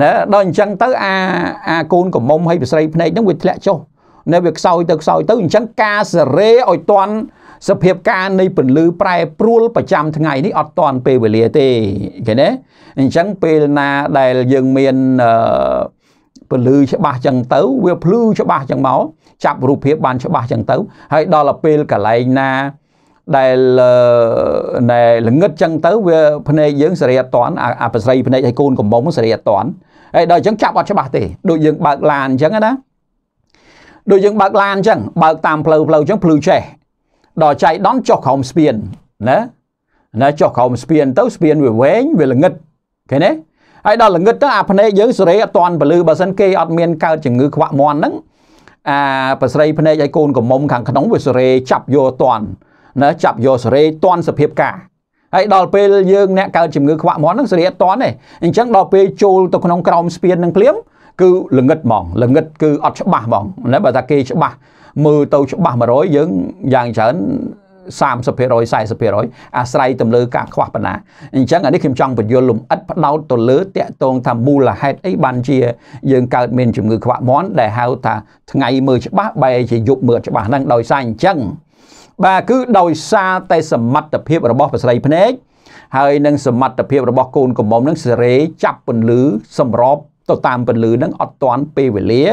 ណាដល់អញ្ចឹងទៅអាអាកូនកំមុំហើយប្រស័យភ្នែកហ្នឹងវាធ្លាក់ចុះនៅវាខ្សោយទៅខ្សោយទៅអញ្ចឹងការសេរីឲ្យតន់សភាពការនៃពន្លឺប្រែប្រួលប្រចាំថ្ងៃនេះអត់តន់ពេលវេលាទេឃើញទេអញ្ចឹងពេលណាដែលយើងមានពន្លឺច្បាស់ចឹងទៅវាភ្លឺច្បាស់ចឹងមកចាប់រូបភាពបានច្បាស់ចឹងទៅហើយដល់ពេលកន្លែងណាដែលណែល្ងឹតចឹងទៅវាភ្នែកយើងសេរីអត់តន់អាប្រស្រីភ្នែកឲ្យកូនកំមុំសេរីអត់តន់ហើយដល់អញ្ចឹងចាប់អត់ច្បាស់ទេដូចយើងបើកឡានអញ្ចឹងណាដូចយើងបើកឡានអញ្ចឹងបើកតាមផ្លូវផ្លូវអញ្ចឹងភ្លឺចេះដល់ចៃដន់ចុះក្រោមស្ពានណាណាចុះក្រោមស្ពានទៅស្ពានវាវែងវាល្ងឹតឃើញទេហើយដល់ល្ងឹតទៅអាភ្នែកយើងសេរីអត់តាន់ពលឺបើសិនគេអត់មានកើតជំងឺខ្វាក់មាន់ហ្នឹងអាប្រស្រីភ្នែកឲ្យកូនកំមុំខាងក្នុងវាសេរីចាប់យកតាន់ណាចាប់យកសេរីតាន់សភាពការហើយដល់ពេលយើងអ្នកកើតជំងឺខ្វាក់មាន់ហ្នឹងសេរីអត់តាន់ទេអញ្ចឹងដល់ពេលចូលទៅក្នុងក្រោមស្ពាននឹងភ្លាមគឺល្ងឹតហ្មងល្ងឹតគឺអត់ច្បាស់ហ្មងណាបើថាគេច្បាស់មើលទៅច្បាស់100យើងយ៉ាងច្រើន30% 40%អាស្រ័យទៅលើការខ្វះបណ្ណាអញ្ចឹងអានេះខ្ញុំចង់បញ្យលលំអិតផ្ដោតទៅលើតកតងថាមូលហេតុអីបានជា យើងកើតមានជំងឺខ្វាក់មាន់ដែលហៅថាថ្ងៃមើលច្បាស់បែរជាយប់មើលច្បាស់ហ្នឹងដោយសារអញ្ចឹងបាទគឺដោយសារតែសមត្ថភាពរបស់ប្រស្រីភ្នែកហើយនឹងសមត្ថភាពរបស់កូនកំមុំនឹងសេរីចាប់ពន្លឺសម្របទៅតាមពន្លឺនឹងអត់ទាន់ពេលវេលា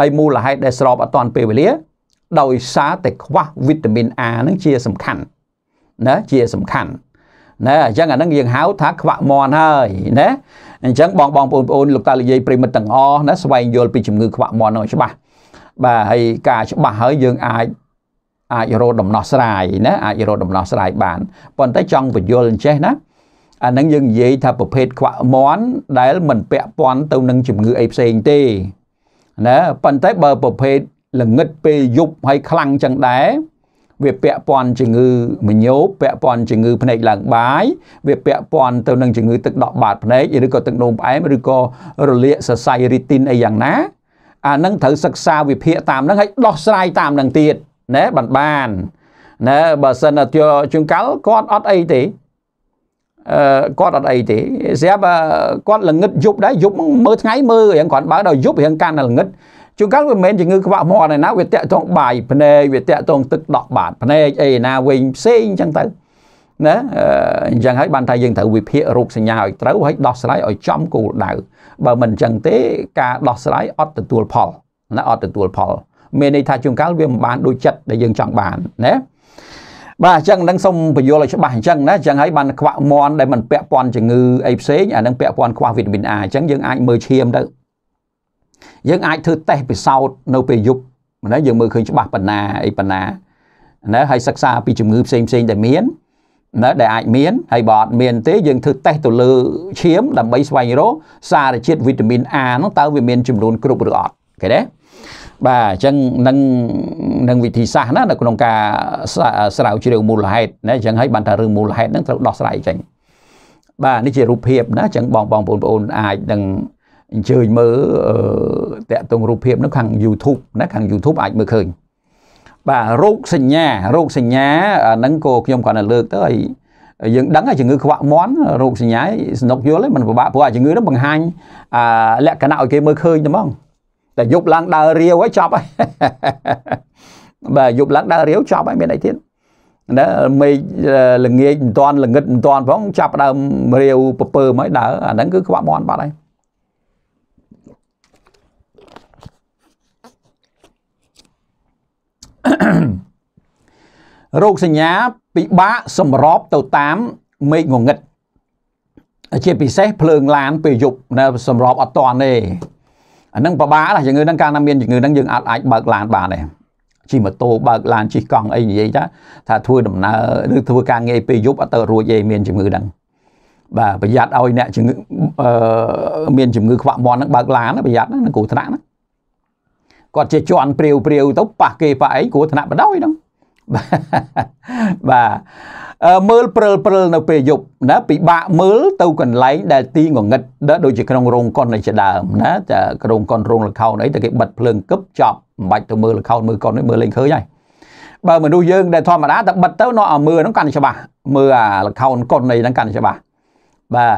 ហើយមូលហេតុដែលស្របអត់ទាន់ពេលវេលា ដោយសារតែខ្វះវីតាមីន A នឹងជាសំខាន់ណាជាសំខាន់ណាអញ្ចឹងអានឹងយើងហៅថាខ្វាក់មន់ហើយណាអញ្ចឹងបងបងប្អូនប្អូនលោកតាលោកយាយប្រិមិត្តទាំងអស់ណាស្វែងយល់ពីជំងឺខ្វាក់មន់នឹងច្បាស់បាទហើយការច្បាស់ហើយយើងអាចអាចរកដំណោះស្រាយណាអាចរកដំណោះស្រាយបានប៉ុន្តែចង់បញ្យល់អញ្ចេះណាអានឹងយើងនិយាយថាប្រភេទខ្វាក់មាន់ដែលមិនពាក់ព័ន្ធទៅនឹងជំងឺអីផ្សេងទេណាប៉ុន្តែបើប្រភេទល្ងឹតពេលយប់ហើយខ្លាំងចឹងដែរវាពាក់ព័ន្ធជំងឺមញោបពាក់ព័ន្ធជំងឺភ្នែកឡើងបាយវាពាក់ព័ន្ធទៅនឹងជំងឺទឹកដក់បាតភ្នែកឬក៏ទឹកនោមផ្អែមឬក៏រលាកសរសៃរីទីនអីយ៉ាងណាអានឹងត្រូវសិក្សាវិភាគតាមនឹងហើយដោះស្រាយតាមនឹងទៀតណែបានបានណែបើសិនជាជួនកាលគាត់អត់អីទេគាត់អត់អីទេស្រាប់គាត់ល្ងឹតយប់ដែរយប់មើលថ្ងៃមើលរៀងគាត់បើដល់យប់រៀងកាន់តែល្ងឹតជួនកាលវាមិនមែនជំងឺខ្វាក់មាត់ឯណាវាតាក់ទងបាយភ្នែកវាតាក់ទងទឹកដក់បាតភ្នែកអីណាវិញផ្សេងអញ្ចឹងទៅណាអញ្ចឹងហើយបានថាយើងត្រូវវិភាគរោគសញ្ញាឲ្យត្រូវហើយដោះស្រាយឲ្យចំគោលដៅ បើមិនអញ្ចឹងទេការដោះស្រាយអត់ទទួលផលណាអត់ទទួលផលមានន័យថាជួនកាលវាមិនបានដូចចិត្តដែលយើងចង់បានណាបាទអញ្ចឹងនឹងសូមបញ្យល់ឲ្យច្បាស់អញ្ចឹងណាអញ្ចឹងហើយបានខ្វាក់មន់ដែលมันពាក់ព័ន្ធជំងឺអីផ្សេងអានឹងពាក់ព័ន្ធខ្វះវីតាមីន A អញ្ចឹងយើងអាចមើលឈាមទៅយើងអាចធ្វើតេស្តពិសោធន៍នៅពេលយប់ណាយើងមើលឃើញច្បាស់បណ្ណាអីបណ្ណាណាហើយសិក្សាពីជំងឺផ្សេងផ្សេងដែលមានណាដែលអាចមានហើយបើអត់មានទេ យើងធ្វើតេស្តទៅលើឈាម ដើម្បីស្វែងរកសារជាតិវីតាមីន A ហ្នឹងតើវាមាន ចំនួនគ្រប់ឬអត់អូខេទេបាទអញ្ចឹងនឹងនឹងវិធីសាស្ត្រណានៅក្នុងការស្រាវជ្រាវមូលហេតុណាអញ្ចឹងហើយបានថារឿងមូលហេតុហ្នឹងត្រូវដោះស្រាយចេញបាទនេះជារូបភាពណាអញ្ចឹងបងបងបងប្អូនអាចនឹងអញ្ជើញមើលតាក់ទងរូបភាពនៅខាង YouTube ណាខាង YouTube អាចមើលឃើញបាទរោគសញ្ញារោគសញ្ញាហ្នឹងក៏ខ្ញុំគាត់នៅលើកទៅហើយយើងដឹងហើយជំងឺខ្វាក់មាន់រោគសញ្ញាស្នុកយល់ហ្នឹងมันពិបាកព្រោះអាជំងឺហ្នឹងបង្ហាញលក្ខណៈឲ្យគេមើលឃើញតែហ្មងតែយប់ឡើងដើររាវហើយចប់ហើយបាទយប់ឡើងដើររាវចប់ហើយមានអីទៀតណាមេឃល្ងាចមិនតាន់ល្ងិតមិនតាន់ផងចាប់ដើមរាវពពើមកដើរអាហ្នឹងគឺខ្វះមន់បាត់ហើយរោគសញ្ញាពិបាកសម្របទៅតាមមេឃងងឹតជាពិសេសភ្លើងឡានពេលយប់ណាសម្របអត់តាន់ទេអានឹងពិបាកណាស់ជំងឺហ្នឹងកាលណាមានជំងឺហ្នឹងយើងអាចអាចបើកឡានបានទេជិះម៉ូតូបើកឡានជិះកង់អីនិយាយថាថាធ្វើដំណើរឬធ្វើការងារពេលយប់អត់ទៅរួចទេមានជំងឺហ្នឹងបាទប្រយ័ត្នឲ្យអ្នកជំងឺអឺមានជំងឺខ្វាក់មាន់ហ្នឹងបើកឡានប្រយ័ត្នហ្នឹងគ្រោះថ្នាក់ហ្នឹងគាត់ជាជន់ព្រាវព្រាវទៅប៉ះគេប៉ះអីគ្រោះថ្នាក់បណ្ដោយហ្នឹងបាទមើលព្រិលព្រិលនៅពេលយប់ណាពិបាកមើលទៅកន្លែងដែលទីងងឹតដូចជាក្នុងរោងកុននេះជាដើមណាចារោងកុនរោងលខោនអីតែគេបិទភ្លើងគឹបចប់មិនបាច់ទៅមើលលខោនមើលកុននេះមើលលេងឃើញហើយបើមនុស្សយើងដែលធម្មតាតែបិទទៅនោះឲ្យមើលហ្នឹងកាន់ច្បាស់មើលអាលខោនកុននេះហ្នឹងកាន់ច្បាស់បាទ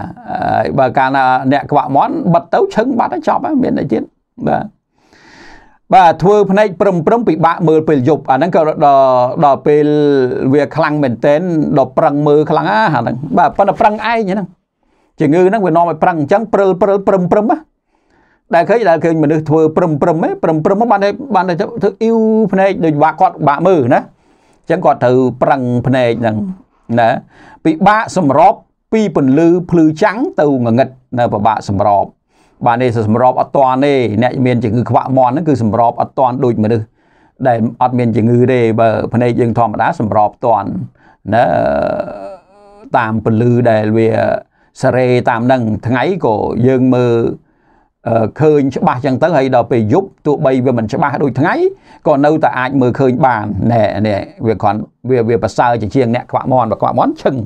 បើកាលណាអ្នកខ្វាក់មន់បិទទៅឈឹងបាត់ហើយចប់ហើយមានអីទៀតបាទបាទធ្វើភ្នែកព្រឹមព្រឹមពិបាកមើលពេលយប់អាហ្នឹងក៏ដល់ដល់ពេលវា ខ្លាំងមែនតែនដល់ប្រឹងមើលខ្លាំងអាហ្នឹងបាទប៉ុន្តែប្រឹងឯងហ្នឹងជំងឺហ្នឹងវានាំឲ្យ ប្រឹងអញ្ចឹងព្រិលព្រិលព្រឹមព្រឹមណាដែលឃើញដែលឃើញមនុស្សធ្វើព្រឹមព្រឹមព្រឹមព្រឹមបានបានធ្វើអ៊ីវភ្នែកដូចវាគាត់បាក់មើលណាអញ្ចឹងគាត់ត្រូវប្រឹងភ្នែកហ្នឹងណាពិបាកសម្របពីពន្លឺភ្លឺចាំងទៅងងឹតនៅពិបាកសម្របបាទនេះសម្របអត់តាន់ទេអ្នកមានជំងឺខ្វាក់មាន់ហ្នឹងគឺសម្របអត់តាន់ដូចមនុស្សដែលអត់មានជំងឺទេបើភ្នែកយើងធម្មតាសម្របតាន់ណាតាមពលឺដែលវាសេរីតាមនឹងថ្ងៃក៏យើងមើលឃើញច្បាស់ចឹងទៅហើយដល់ពេលយប់ទោះបីវាមិនច្បាស់ដូចថ្ងៃក៏នៅតែអាចមើលឃើញបានណែនេះវាគ្រាន់វាវាប្រសើរជាងអ្នកខ្វាក់មន់បើខ្វាក់មន់ឈឹង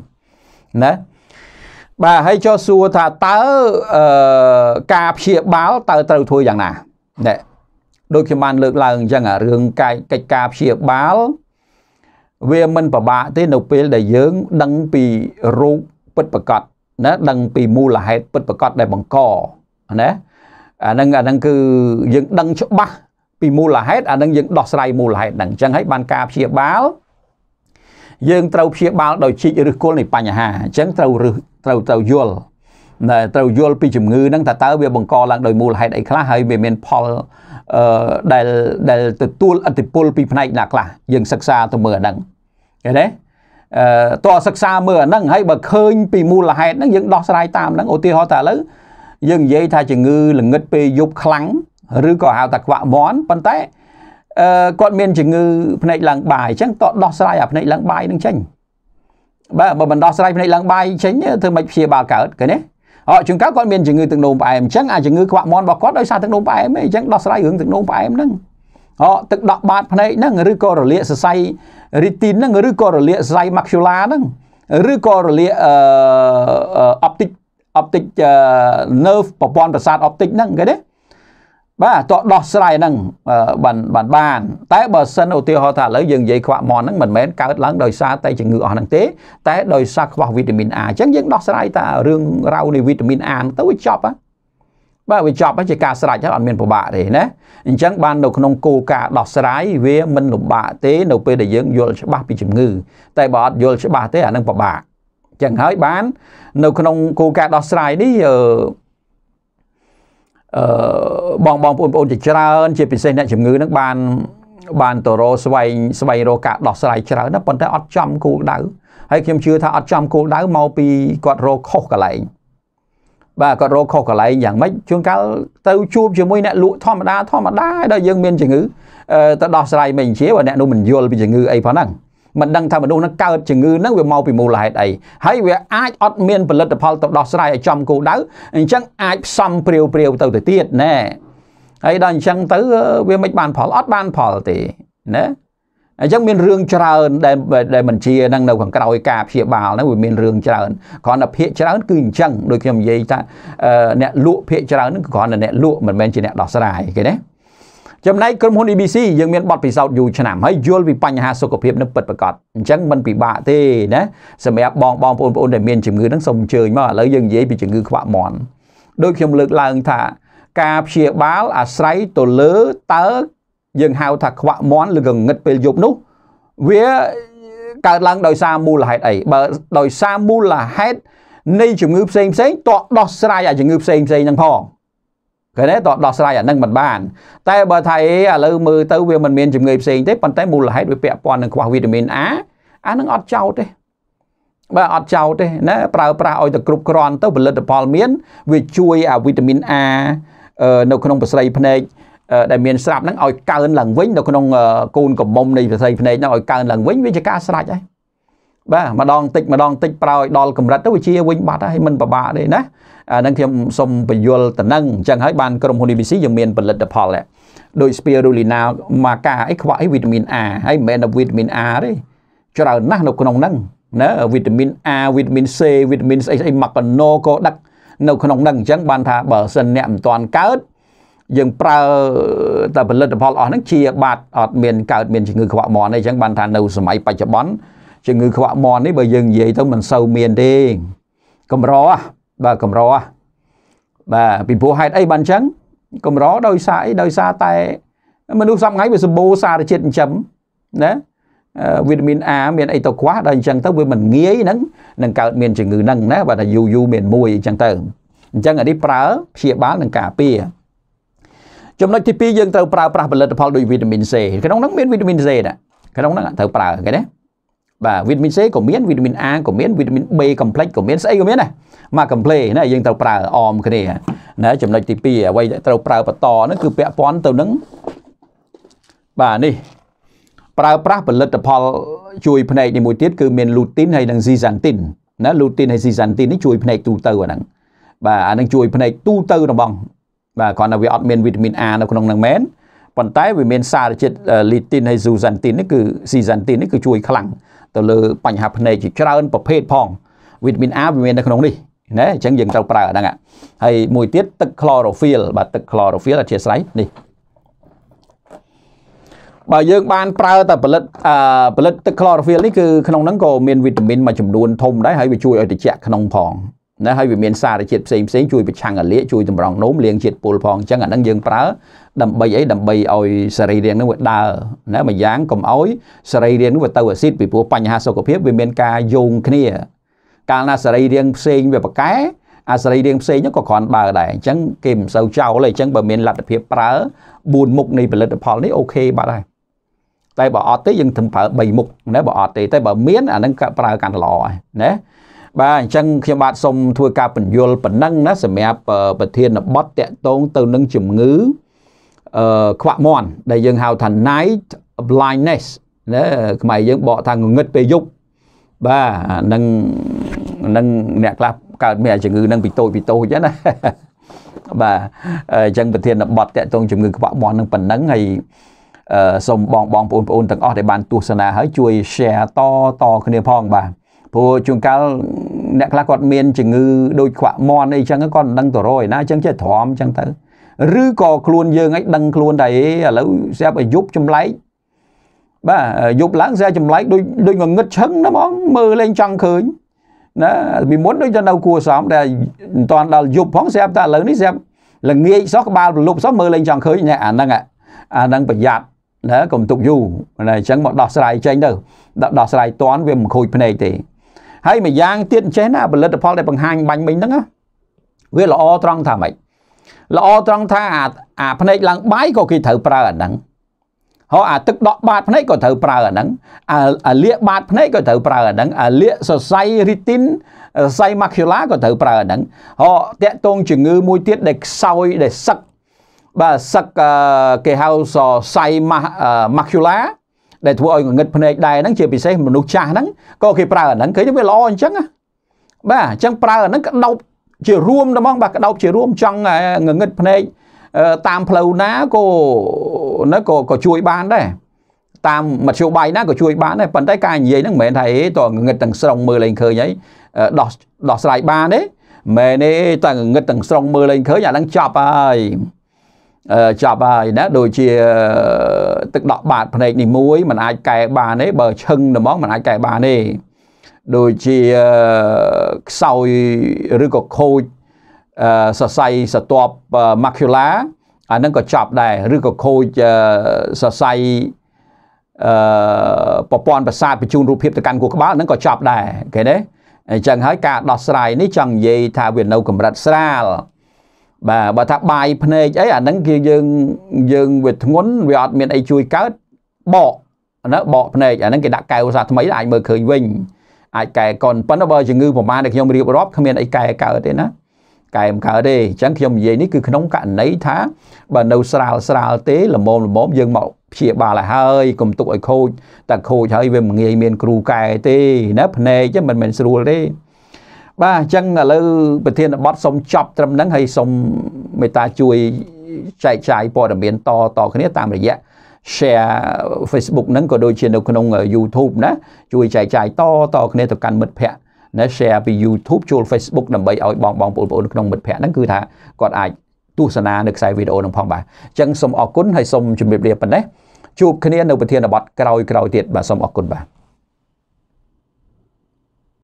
ណាបាទហើយចុះសួរថាតើអឺការព្យាបាលតើត្រូវធ្វើយ៉ាងណាណែដូចខ្ញុំបានលើកឡើងអញ្ចឹងអារឿងកាយកិច្ចការព្យាបាលវាមិនពិបាកទេនៅពេលដែលយើងដឹងពីរោគពិតប្រកបណាដឹងពីមូលហេតុពិតប្រកបដែលបង្កណាអានឹងអានឹងគឺយើងដឹងច្បាស់ពីមូលហេតុអានឹងយើងដោះស្រាយមូលហេតុហ្នឹងអញ្ចឹងហើយបានការព្យាបាលយើងត្រូវព្យាបាលដោយជីករឹសគល់នៃបញ្ហាអញ្ចឹងត្រូវរឹសត្រូវត្រូវយល់ដែលត្រូវយល់ពីជំងឺហ្នឹងថាតើវាបង្កឡើងដោយមូលហេតុអីខ្លះហើយវាមានផលអឺដែលដែលទទួលឥទ្ធិពលពីផ្នែកណាខ្លះយើងសិក្សាទៅមើលអាហ្នឹងឃើញទេអឺតើសិក្សាមើលអាហ្នឹងហើយបើឃើញ ពីមូលហេតុហ្នឹងយើងដោះស្រាយតាមហ្នឹងឧទាហរណ៍ថាឥឡូវយើងនិយាយថាជំងឺល្ងឹតពេលយប់ខ្លាំងឬក៏ហៅថាខ្វាក់មាន់ប៉ុន្តែគាត់មានជំងឺភ្នែកឡើងបាយអញ្ចឹងតដោះស្រាយអាភ្នែកឡើងបាយនឹងចេញបាទបើមិនដោះស្រាយភ្នែកឡើងបាយចេញធ្វើមិនព្យាបាលកើតឃើញទេអត់ជួនកាលគាត់មានជំងឺទឹកនោមផ្អែមអញ្ចឹងអាជំងឺខ្វាក់មាន់របស់គាត់ដោយសារទឹកនោមផ្អែមឯងអញ្ចឹងដោះស្រាយរឿងទឹកនោមផ្អែមហ្នឹងអត់ទឹកដក់បាតភ្នែកហ្នឹងឬក៏រលាកសរសៃរីទីនហ្នឹងឬក៏រលាកសរសៃម៉ាក់ស៊ូឡាហ្នឹងឬក៏រលាកអឺ optic optic nerve ប្រព័ន្ធប្រសាទ optic ហ្នឹងគេទេបាទតោះដោះស្រាយហ្នឹងបានបានបាន តែបើសិនឧទាហរណ៍ថាឥឡូវយើងនិយាយខ្វះមន់ហ្នឹងមិនមែនកើតឡើងដោយសារតែជំងឺអស់ហ្នឹងទេ តែដោយសារខ្វះវីតាមីន A អញ្ចឹងយើងដោះស្រាយតែរឿងរ៉ាវនៃវីតាមីន A ហ្នឹងទៅវាចប់ហ៎បាទវាចប់ហើយជាការស្រាច់ហើយអត់មានពិបាកទេណាអញ្ចឹងបាននៅក្នុងគោលការណ៍ដោះស្រាយវាមិនលំបាកទេនៅពេលដែលយើងយល់ច្បាស់ពីជំងឺតែបើអត់យល់ច្បាស់ទេអានឹងពិបាកអញ្ចឹងហើយបាននៅក្នុងគោលការណ៍ដោះស្រាយនេះអឺបងបងបងប្អូនជាច្រើន ជាពិសេសអ្នកជំងឺនឹងបានបានតរោស្វែងស្វែងរកការដោះស្រាយច្រើនណាប៉ុន្តែអត់ចំគោលដៅហើយខ្ញុំជឿថាអត់ចំគោលដៅមកពីគាត់រកខុសកន្លែងបាទគាត់រកខុសកន្លែងយ៉ាងម៉េចជួនកាលទៅជួបជាមួយអ្នកលក់ធម្មតាធម្មតាដល់យើងមានជំងឺទៅដោះស្រាយមិនជាបើអ្នកនោះមិនយល់ពីជំងឺអីផងហ្នឹងមិនដឹងថាមនុស្សនឹងកើតជំងឺនឹងវាមកពីមូលហេតុអីហើយវាអាចអត់មានផលិតផលទៅដោះស្រាយឲ្យចំគោលដៅអញ្ចឹងអាចផ្សំព្រាវព្រាវទៅទៅទៀតណែហើយដល់អញ្ចឹងទៅវាមិនបានផលអត់បានផលទេណាអញ្ចឹងមានរឿងច្រើនដែលដែលមិនជានឹងនៅខាងក្រោយការព្យាបាលហ្នឹងវាមានរឿងច្រើនគ្រាន់តែភាកច្រើនគឺអញ្ចឹងដូចខ្ញុំនិយាយថាអ្នកលក់ភាកច្រើនហ្នឹងគឺគ្រាន់តែអ្នកលក់មិនមែនជាអ្នកដោះស្រាយគេណាចំណែកក្រុមហ៊ុន ABC យើងមានបទពិសោធន៍យូរឆ្នាំហើយយល់ពីបញ្ហាសុខភាពនឹងពិតប្រាកដអញ្ចឹងมันពិបាកទេណាសម្រាប់បងបងប្អូនប្អូនដែលមានជំងឺនឹងសូមអញ្ជើញមកឥឡូវយើងនិយាយពីជំងឺខ្វាក់មាន់ដូចខ្ញុំលើកឡើងថាការព្យាបាលអាស្រ័យទៅលើតើយើងហៅថាខ្វាក់មាន់ឬក៏ងឹតពេលយប់នោះវាកើតឡើងដោយសារមូលហេតុអីបើដោយសារមូលហេតុនៃជំងឺផ្សេងផ្សេងតោះដោះស្រាយអាជំងឺផ្សេងផ្សេងហ្នឹងផងគេតែដោះស្រាយអានឹងមិនបាន តែបើថាអេឥឡូវមើលទៅវាមិនមានជំងឺផ្សេងទេប៉ុន្តែមូលហេតុវាពាក់ព័ន្ធនឹងខ្វះវីតាមីន A អានឹងអត់ចោតទេបាទអត់ចោតទេណាប្រើប្រាស់ឲ្យតែគ្រប់គ្រាន់ទៅផលិតផលមាន វាជួយអាវីតាមីន A នៅក្នុងប្រស្រីភ្នែកដែលមានស្រាប់ហ្នឹងឲ្យកើនឡើងវិញនៅក្នុងកូនកំមុំនៃប្រស្រីភ្នែកហ្នឹងឲ្យកើនឡើងវិញវាជាការស្រេចហើយបាទម្ដងតិចម្ដងតិចប្រោយដល់កម្រិតទៅវាជាវិញបាត់ហើយមិនពិបាកទេណាអានឹងខ្ញុំសូមបញ្យល់តំណឹងអញ្ចឹងហើយបានក្រុមហ៊ុន ABC យើងមានផលិតផលដែរដោយ spirulina មកការអីខ្វះអីវីតាមីន A ហើយមិនមែនតែវីតាមីន A ទេច្រើនណាស់នៅក្នុងហ្នឹងណាវីតាមីន A វីតាមីន C វីតាមីនស្អីស្អីមកកណូក៏ដឹកនៅក្នុងហ្នឹងអញ្ចឹងបានថាបើសិនអ្នកមិនទាន់កើតយើងប្រើតែផលិតផលអស់ហ្នឹងជាបាត់អត់មាន កើតមានជំងឺខ្វក់មនអីអញ្ចឹងបានថានៅសម័យបច្ចុប្បន្នជំងឺខ្វាក់មាន់នេះបើយើងនិយាយទៅមិនសូវមានទេកម្របាទកម្របាទពីព្រោះហេតុអីបានអញ្ចឹងកម្រដោយសារអីដោយសារតែមនុស្សសពថ្ងៃវាសម្បូរសារជាតិចិញ្ចឹមណាវីតាមីន A មានអីទៅខ្វះដល់អញ្ចឹងទៅវាមិនងាយហ្នឹងនឹងកើតមានជំងឺហ្នឹងណាបាទយូរយូរមានមួយអញ្ចឹងទៅអញ្ចឹងអានេះប្រើព្យាបាលនឹងការពារចំណុចទី2យើងត្រូវប្រើប្រាស់ផលិតផលដូចវីតាមីន C ក្នុងហ្នឹងមានវីតាមីន C ដែរក្នុងហ្នឹងត្រូវប្រើគេណាបាទវីតាមីន C ក៏មានវីតាមីន A ក៏មានវីតាមីន B complex ក៏មានស្អីក៏មានណាមកកំ plei ណាយើងត្រូវប្រើអមគ្នាណាចំណុចទី2អ្វីដែលត្រូវប្រើបន្តហ្នឹងគឺពាក់ព័ន្ធទៅនឹងបាទនេះប្រើប្រាស់ផលិតផលជួយភ្នែកនេះមួយទៀតគឺមានលូទីនហើយនិងស៊ីសាំងទីនណាលូទីនហើយស៊ីសាំងទីននេះជួយភ្នែកទូទៅអាហ្នឹងបាទអានឹងជួយភ្នែកទូទៅរបស់បាទគ្រាន់តែវាអត់មានវីតាមីន A នៅក្នុងហ្នឹងមែនប៉ុន្តែវាមានសារជាតិលីទីនហើយស៊ូសាន់ទីននេះគឺស៊ីសាន់ទីននេះគឺជួយខ្លាំងទៅលើបញ្ហាភ្នែកជាច្រើនប្រភេទផងវីតាមីន A វាមាននៅក្នុងនេះណាអញ្ចឹងយើងត្រូវប្រើហ្នឹងហើយមួយទៀតទឹក chlorophyll បាទទឹក chlorophyll អធិស្ឋាននេះបើយើងបានប្រើតែផលិតផលិតទឹក chlorophyll នេះគឺក្នុងហ្នឹងក៏មានវីតាមីនមួយចំនួនធំដែរហើយវាជួយឲ្យត្រជាក់ក្នុងផងណាហើយវាមានសារជាតិផ្សេងផ្សេងជួយប្រឆាំងអាលៀកជួយតម្រង់នោមលាងជាតិពុលផងអញ្ចឹងអានឹងយើងប្រើដើម្បីអីដើម្បីឲ្យសរីរាង្គនឹងវាដើរណាមួយយ៉ាងកុំឲ្យសរីរាង្គនឹងវាទៅអាស៊ីតពីព្រោះបញ្ហាសុខភាពវាមានការយោងគ្នាកាលណាសរីរាង្គផ្សេងវាប្រកែអាសរីរាង្គផ្សេងហ្នឹងក៏គ្រាន់បើដែរអញ្ចឹងគេមិនសូវចោលទេអញ្ចឹងបើមានលទ្ធភាពប្រើ4មុខនៃផលិតផលនេះអូខេបាត់ហើយតែបើអត់ទេយើងធ្វើប្រើ3មុខណាបើអត់ទេតែបើមានអានឹងប្រើកាន់ល្អហើយណាបាទអញ្ចឹងខ្ញុំបាទសូមធ្វើការបញ្យលប៉ុណ្ណឹងណាសម្រាប់ប្រធានបទតកតងទៅនឹងជំងឺអឺខ្វាក់មាន់ដែលយើងហៅថា night blindness ណាខ្មែរយើងបកថាងងឹតពេលយប់បាទនឹងនឹងអ្នកខ្លះកើតមានជំងឺនឹងពីតូចពីតូចហ្នឹងណាបាទអញ្ចឹងប្រធានបទតកតងជំងឺខ្វាក់មាន់នឹងប៉ុណ្ណឹងហើយសូមបងបងប្អូនបងប្អូនទាំងអស់ដែលបានទស្សនាហើយជួយ share តតគ្នាផងបាទព្រោះជួនកាលអ្នកខ្លះគាត់មានជំងឺដូចខ្វាក់មន់អីចឹងគាត់មិនដឹងទៅរកឯណាចឹងចេះទ្រាំចឹងទៅឬក៏ខ្លួនយើងឯងដឹងខ្លួនតែអីឥឡូវស្រាប់ឲ្យយប់ចម្លែកបាទយប់ឡើងស្រាប់ចម្លែកដូចដូចងងឹតឈឹងណាហ្មងមើលលេងចង់ឃើញណាពីមុនដូចទៅនៅគួសមតែមិនតាន់ដល់យប់ផងស្រាប់តែឥឡូវនេះស្រាប់ល្ងាចសោះក្បាលប្រលប់សោះមើលលេងចង់ឃើញអាហ្នឹងអាហ្នឹងប្រយ័ត្នណាកុំទុកយូរណាអញ្ចឹងមកដោះស្រាយចេញទៅដោះស្រាយតន់វាមិនខូចភ្នែកទេហើយមួយយ៉ាងទៀតអញ្ចេះណាផលិតផលដែលបង្ហាញបាញ់មិញហ្នឹងវាល្អត្រង់ថាម៉េចល្អត្រង់ថាអាភ្នែកឡើងបាយក៏គេត្រូវប្រើអាហ្នឹងហើយអាទឹកដក់បាតភ្នែកក៏ត្រូវប្រើអាហ្នឹងអាលាកបាតភ្នែកក៏ត្រូវប្រើអាហ្នឹងអាលាកសរសៃរីទីនសរសៃម៉ាឃ្យូឡាក៏ត្រូវប្រើអាហ្នឹងហើយតាក់ទងជំងឺមួយទៀតដែលខ្សោយដែលសឹកបាទសឹកគេហៅសរសៃម៉ាឃ្យូឡាដែលធ្វើឲ្យងងឹតភ្នែកដែរហ្នឹងជាពិសេសមនុស្សចាស់ហ្នឹងក៏គេប្រើអាហ្នឹងគេវាល្អអញ្ចឹងបាទអញ្ចឹងប្រើអាហ្នឹងក្តោបជារួមតែហ្មងបាទក្តោបជារួមចង់ងងឹតភ្នែកតាមផ្លូវណាក៏នៅក៏ក៏ជួយបានដែរតាមមធ្យោបាយណាក៏ជួយបានដែរប៉ុន្តែការនិយាយហ្នឹងមិនមែនថាអេតងងឹតទាំងស្រុងមើលឯងឃើញអីដោះដោះស្រាយបានទេមែនទេតែងងឹតទាំងស្រុងមើលឯងឃើញអាហ្នឹងចប់ហើយចប់ហើយណាដូចជាទឹកដក់បាតភ្នែកនេះមួយมันអាចកែបានទេបើឈឹងហ្មងมันអាចកែបានទេដូចជាខ្សោយឬក៏ខូចសរសៃសតប macula អានឹងក៏ចប់ដែរឬក៏ខូចសរសៃអឺប្រព័ន្ធប្រសាទបញ្ជូនរូបភាពទៅកាន់ខួរក្បាលនឹងក៏ចប់ដែរឃើញទេអញ្ចឹងហើយការដោះស្រាយនេះចង់និយាយថាវានៅកម្រិតស្រាលបាទបើថាបាយភ្នែកអីអាហ្នឹងគឺយើងយើងវាធ្ងន់វាអត់មានអីជួយកើតបកណាបកភ្នែកអាហ្នឹងគេដាក់កែវសាថ្មីអាចមើលឃើញវិញអាចកែកុនប៉ុន្តែបើជំងឺប្រមាណដែលខ្ញុំរៀបរាប់គ្មានអីកែកើតទេណាកែមិនកើតទេអញ្ចឹងខ្ញុំនិយាយនេះគឺក្នុងករណីថាបើនៅស្រាលស្រាលទេល្មមល្មមយើងមកព្យាបាលឲ្យហើយកុំទុកឲ្យខូចតែខូចហើយវាមិនងាយមានគ្រូកែទេណាភ្នែកហ្នឹងមិនមែនស្រួលទេបាទអញ្ចឹងឥឡូវប្រធានបទសូមចប់ត្រឹមហ្នឹងហើយសូមមេត្តាជួយចែកចាយព័ត៌មានតតគ្នាតាមរយៈ share Facebook ហ្នឹងក៏ដូចជានៅក្នុង YouTube ណាជួយចែកចាយតតគ្នាទៅកាន់មិត្តភ័ក្តិណា share ពី YouTube ចូល Facebook ដើម្បីឲ្យបងបងប្អូនក្នុងមិត្តភ័ក្តិហ្នឹងគឺថាគាត់អាច ទស្សនានៅខ្សែវីដេអូនឹងផងបាទអញ្ចឹងសូមអរគុណហើយសូមជម្រាបលាប៉ុណ្ណេះជួបគ្នានៅប្រធានបទក្រោយៗទៀតបាទសូមអរគុណបាទ